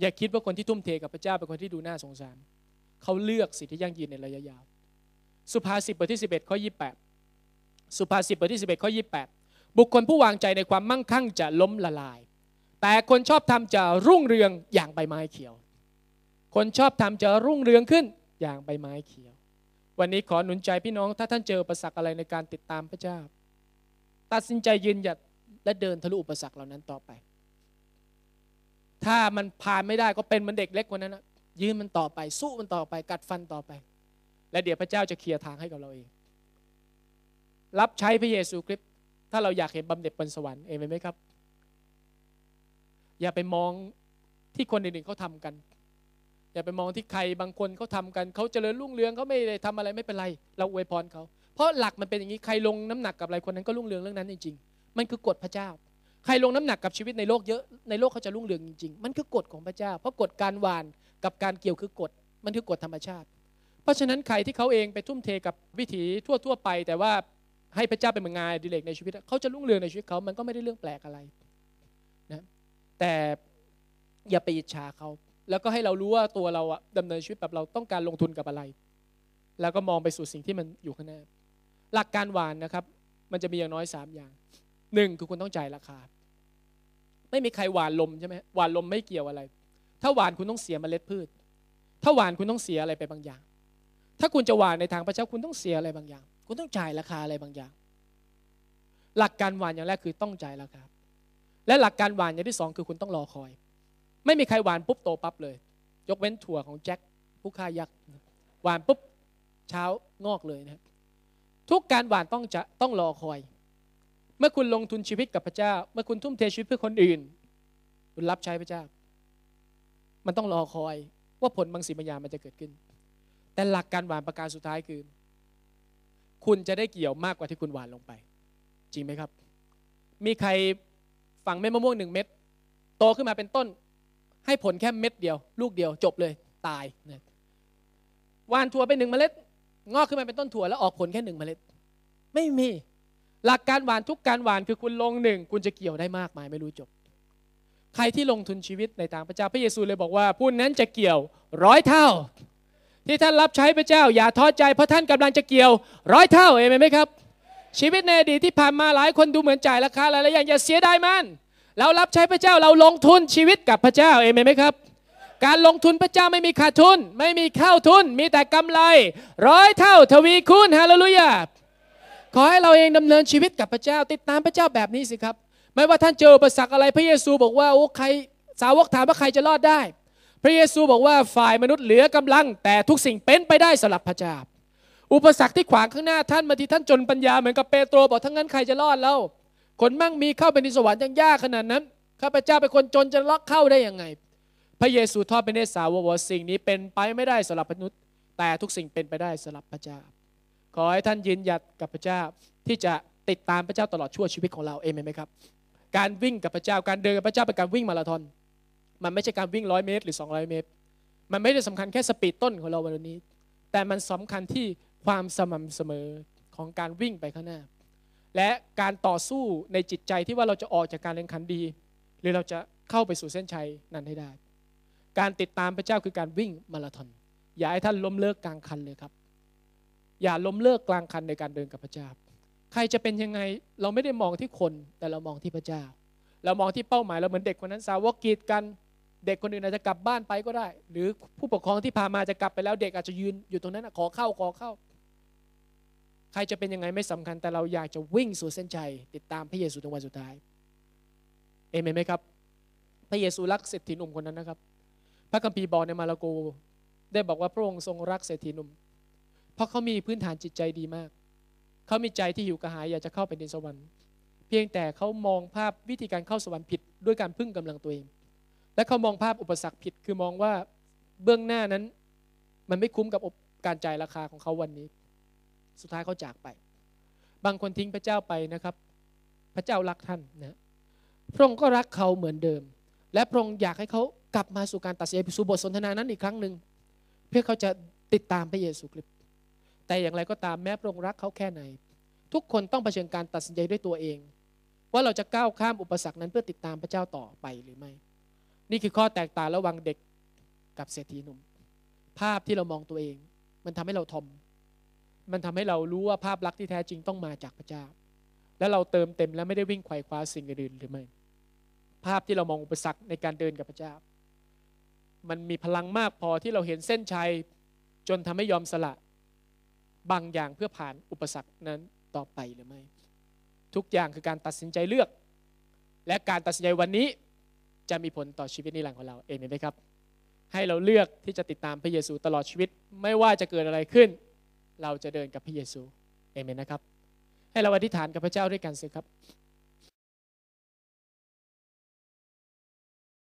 อย่าคิดว่าคนที่ทุ่มเทกับพระเจ้าเป็นคนที่ดูน่าสงสารเขาเลือกสิที่ยั่งยืนในระยะยาวสุภาษิตบทที่11ข้อ28สุภาษิตบทที่11ข้อ28 บุคคลผู้วางใจในความมั่งคั่งจะล้มละลายแต่คนชอบทำจะ รุ่งเรืองอย่างใบไม้เขียว คนชอบทำจะ รุ่งเรืองขึ้น อย่างใบไม้เขียว วันนี้ขอหนุนใจพี่น้อง ถ้าท่านเจออุปสรรคอะไรในการติดตามพระเจ้า ตัดสินใจยืนหยัด และ เดินทะลุอุปสรรคเหล่านั้นต่อไป ถ้ามันผ่านไม่ได้ก็เป็นมันเด็กเล็กกว่านั้นนะยืนมันต่อไป สู้มันต่อไป กัดฟันต่อไป และเดี๋ยวพระเจ้าจะเคลียร์ทางให้กับเราเอง รับใช้พระเยซูคริสต์ ถ้าเราอยากเห็นบำเหน็จบนสวรรค์เองไหมครับอย่าไปมองที่คนอื่นๆเขาทากัน อย่าไปมองที่ใครบางคนเขาทากันเขาเจริญรุ่งเรืองเขาไม่ได้ทำอะไรไม่เป็นไร เราอวยพรเขาเพราะหลักมันเป็นอย่างนี้ใครลงน้ำหนักกับอะไรคนนั้นก็รุ่งเรืองเรื่องนั้นจริงๆ มันคือกฎพระเจ้า ใครลงน้ำหนักกับชีวิตในโลกเยอะในโลกเขาจะรุ่งเรืองจริงๆมันคือกฎของพระเจ้าเพราะกฎการหวานกับการเกี่ยวคือกฎมันคือกฎธรรมชาติ เพราะฉะนั้นใครที่เขาเองไปทุ่มเทกับวิถีทั่วๆไป แต่ว่าให้พระเจ้าเป็นมืองานดิเลกในชีวิตเขาจะรุ่งเรืองในชีวิตเขามันก็ไม่ได้เรื่องแปลกอะไรแต่อย่าไปอิจฉาเขาแล้วก็ให้เรารู้ว่าตัวเราอะดำเนินชีวิตแบบเราต้องการลงทุนกับอะไร แล้วก็มองไปสู่สิ่งที่มันอยู่ข้างหน้าหลักการหวานนะครับ มันจะมีอย่างน้อย3อย่างหนึ่งคือคุณต้องจ่ายราคาไม่มีใครหวานลมใช่ไหมหวานลมไม่เกี่ยวอะไร ถ้าหวานคุณต้องเสียมเมล็ดพืช ถ้าหวานคุณต้องเสียอะไรไปบางอย่าง ถ้าคุณจะหวานในทางพระเจ้าคุณต้องเสียอะไรบางอย่าง คุณต้องจ่ายราคาอะไรบางอย่าง หลักการหวานอย่างแรกคือต้องจ่ายราคาและหลักการหวานอย่างที่สองคือคุณต้องรอคอย ไม่มีใครหวานปุ๊บโตปั๊บเลย ยกเว้นถั่วของแจ็คผู้ค่ายักษ์หวานปุ๊บเช้างอกเลยนะทุกการหวานต้องจะต้องรอคอย เมื่อคุณลงทุนชีวิตกับพระเจ้า เมื่อคุณทุ่มเทชีวิตเพื่อคนอื่น คุณรับใช้พระเจ้า มันต้องรอคอย ว่าผลบางสิ่งบางอย่างมันจะเกิดขึ้น แต่หลักการหวานประการสุดท้ายคือคุณจะได้เกี่ยวมากกว่าที่คุณหวานลงไป จริงไหมครับ มีใครฝังเม็ดมะม่วงหนึ่งเม็ดโตขึ้นมาเป็นต้น ให้ผลแค่เม็ดเดียว ลูกเดียวจบเลยตายนะวานถั่วเป็นหนึ่งเมล็ด งอกขึ้นมาเป็นต้นถั่วแล้วออกผลแค่หนึ่งเมล็ด ไม่มี หลักการหวานทุกการหวานคือคุณลงหนึ่งคุณจะเกี่ยวได้มากมายไม่รู้จบ ใครที่ลงทุนชีวิตในต่างพระเจ้าพระเยซูเลยบอกว่าผู้นั้นจะเกี่ยวร้อยเท่า ที่ท่านรับใช้พระเจ้า อย่าท้อใจเพราะท่านกำลังจะเกี่ยวร้อยเท่าเองไหมครับชีวิตในอดีตที่ผ่านมาหลายคนดูเหมือนจ่ายราคาหลายๆอย่างอย่าเสียดายมันเรารับใช้พระเจ้าเราลงทุนชีวิตกับพระเจ้า เองไหมครับ การลงทุนพระเจ้าไม่มีขาดทุน ไม่มีเข้าทุน มีแต่กำไร ร้อยเท่าทวีคูณฮาเลลูยา ขอให้เราเองดำเนินชีวิตกับพระเจ้า ติดตามพระเจ้าแบบนี้สิครับไม่ว่าท่านเจอประสักอะไรพระเยซูบอกว่าโอ้ใครสาวกถามว่าใครจะรอดได้ พระเยซูบอกว่าฝ่ายมนุษย์เหลือกำลัง แต่ทุกสิ่งเป็นไปได้สำหรับพระเจ้าอุปสรรคที่ขวางข้างหน้าท่านมาที่ท่านจนปัญญาเหมือนกับเปโตรบอกทั้งนั้นใครจะรอดเราคนมั่งมีเข้าไปในสวรรค์ยังยากขนาดนั้นข้าพเจ้าเป็นคนจนจะล็อกเข้าได้ยังไง พระเยซูทอดเป็นสาวว่าสิ่งนี้เป็นไปไม่ได้สำหรับมนุษย์ แต่ทุกสิ่งเป็นไปได้สำหรับพระเจ้าขอให้ท่านยืนหยัดกับพระเจ้าที่จะติดตามพระเจ้าตลอดชั่วชีวิตของเราเองไหมครับ การวิ่งกับพระเจ้าการเดินกับพระเจ้าเป็นการวิ่งมาราธอนมันไม่ใช่การวิ่งร้อยเมตรหรือ200เมตร มันไม่ได้สำคัญแค่สปีดต้นของเราวันนี้แต่มันสำคัญที่ความสม่ำเสมอของการวิ่งไปข้างหน้า และการต่อสู้ในจิตใจที่ว่าเราจะออกจากการแข่งขันดี หรือเราจะเข้าไปสู่เส้นชัยนั้นให้ได้ การติดตามพระเจ้าคือการวิ่งมาราธอนอย่าให้ท่านล้มเลิกกลางคันเลยครับ อย่าล้มเลิกกลางคันในการเดินกับพระเจ้าใครจะเป็นยังไงเราไม่ได้มองที่คนแต่เรามองที่พระเจ้า เรามองที่เป้าหมายเราเหมือนเด็กคนนั้นสาวกกีดกัน เด็กคนอื่นอาจจะกลับบ้านไปก็ได้ หรือผู้ปกครองที่พามาจะกลับไปแล้วเด็กอาจจะยืน อยู่ตรงนั้นขอเข้าขอเข้าครจะเป็นยังไงไม่สำคัญแต่เราอยากจะวิ่งสู่เส้นชัยติดตามพระเยซูในวันสุดท้าย เอเมนไหมครับ พระเยซูรักเศรษฐีหนุ่มคนนั้นนะครับ พระคัมภีร์บอกในมาระโกได้บอกว่าพระองค์ทรงรักเศรษฐีหนุ่ม เพราะเขามีพื้นฐานจิตใจดีมาก เขามีใจที่หิวกระหาย อยากจะเข้าไปในสวรรค์ เพียงแต่เขามองภาพวิธีการเข้าสวรรค์ผิดด้วยการพึ่งกำลังตัวเอง และเขามองภาพอุปสรรคผิด คือมองว่าเบื้องหน้านั้นมันไม่คุ้มกับการจ่ายราคาของเขาวันนี้สุดท้ายเขาจากไป บางคนทิ้งพระเจ้าไปนะครับ พระเจ้ารักท่านนะ พระองค์ก็รักเขาเหมือนเดิม และพระองค์อยากให้เขากลับมาสู่การตัดสินใจสู่บทสนทนานั้นอีกครั้งหนึ่ง เพื่อเขาจะติดตามพระเยซูคริสต์ แต่อย่างไรก็ตามแม้พระองค์รักเขาแค่ไหน ทุกคนต้องเผชิญการตัดสินใจด้วยตัวเอง ว่าเราจะก้าวข้ามอุปสรรคนั้นเพื่อติดตามพระเจ้าต่อไปหรือไม่ นี่คือข้อแตกต่างระหว่างเด็กกับเศรษฐีหนุ่ม ภาพที่เรามองตัวเอง มันทำให้เราทอมมันทำให้เรารู้ว่าภาพลักษณ์ที่แท้จริงต้องมาจากพระเจ้าและเราเติมเต็มและไม่ได้วิ่งไขว่คว้าสิ่งอื่นหรือไม่ ภาพที่เรามองอุปสรรคในการเดินกับพระเจ้ามันมีพลังมากพอที่เราเห็นเส้นชัย จนทำให้ยอมสละบางอย่างเพื่อผ่านอุปสรรคนั้นต่อไปหรือไม่ทุกอย่างคือการตัดสินใจเลือก และการตัดสินใจวันนี้จะมีผลต่อชีวิตนิรันดร์ของเราเองไหมครับ ให้เราเลือกที่จะติดตามพระเยซูตลอดชีวิตไม่ว่าจะเกิดอะไรขึ้นเราจะเดินกับพระเยซู เอเมนนะครับ ให้เราอธิษฐานกับพระเจ้าด้วยกันสิครับ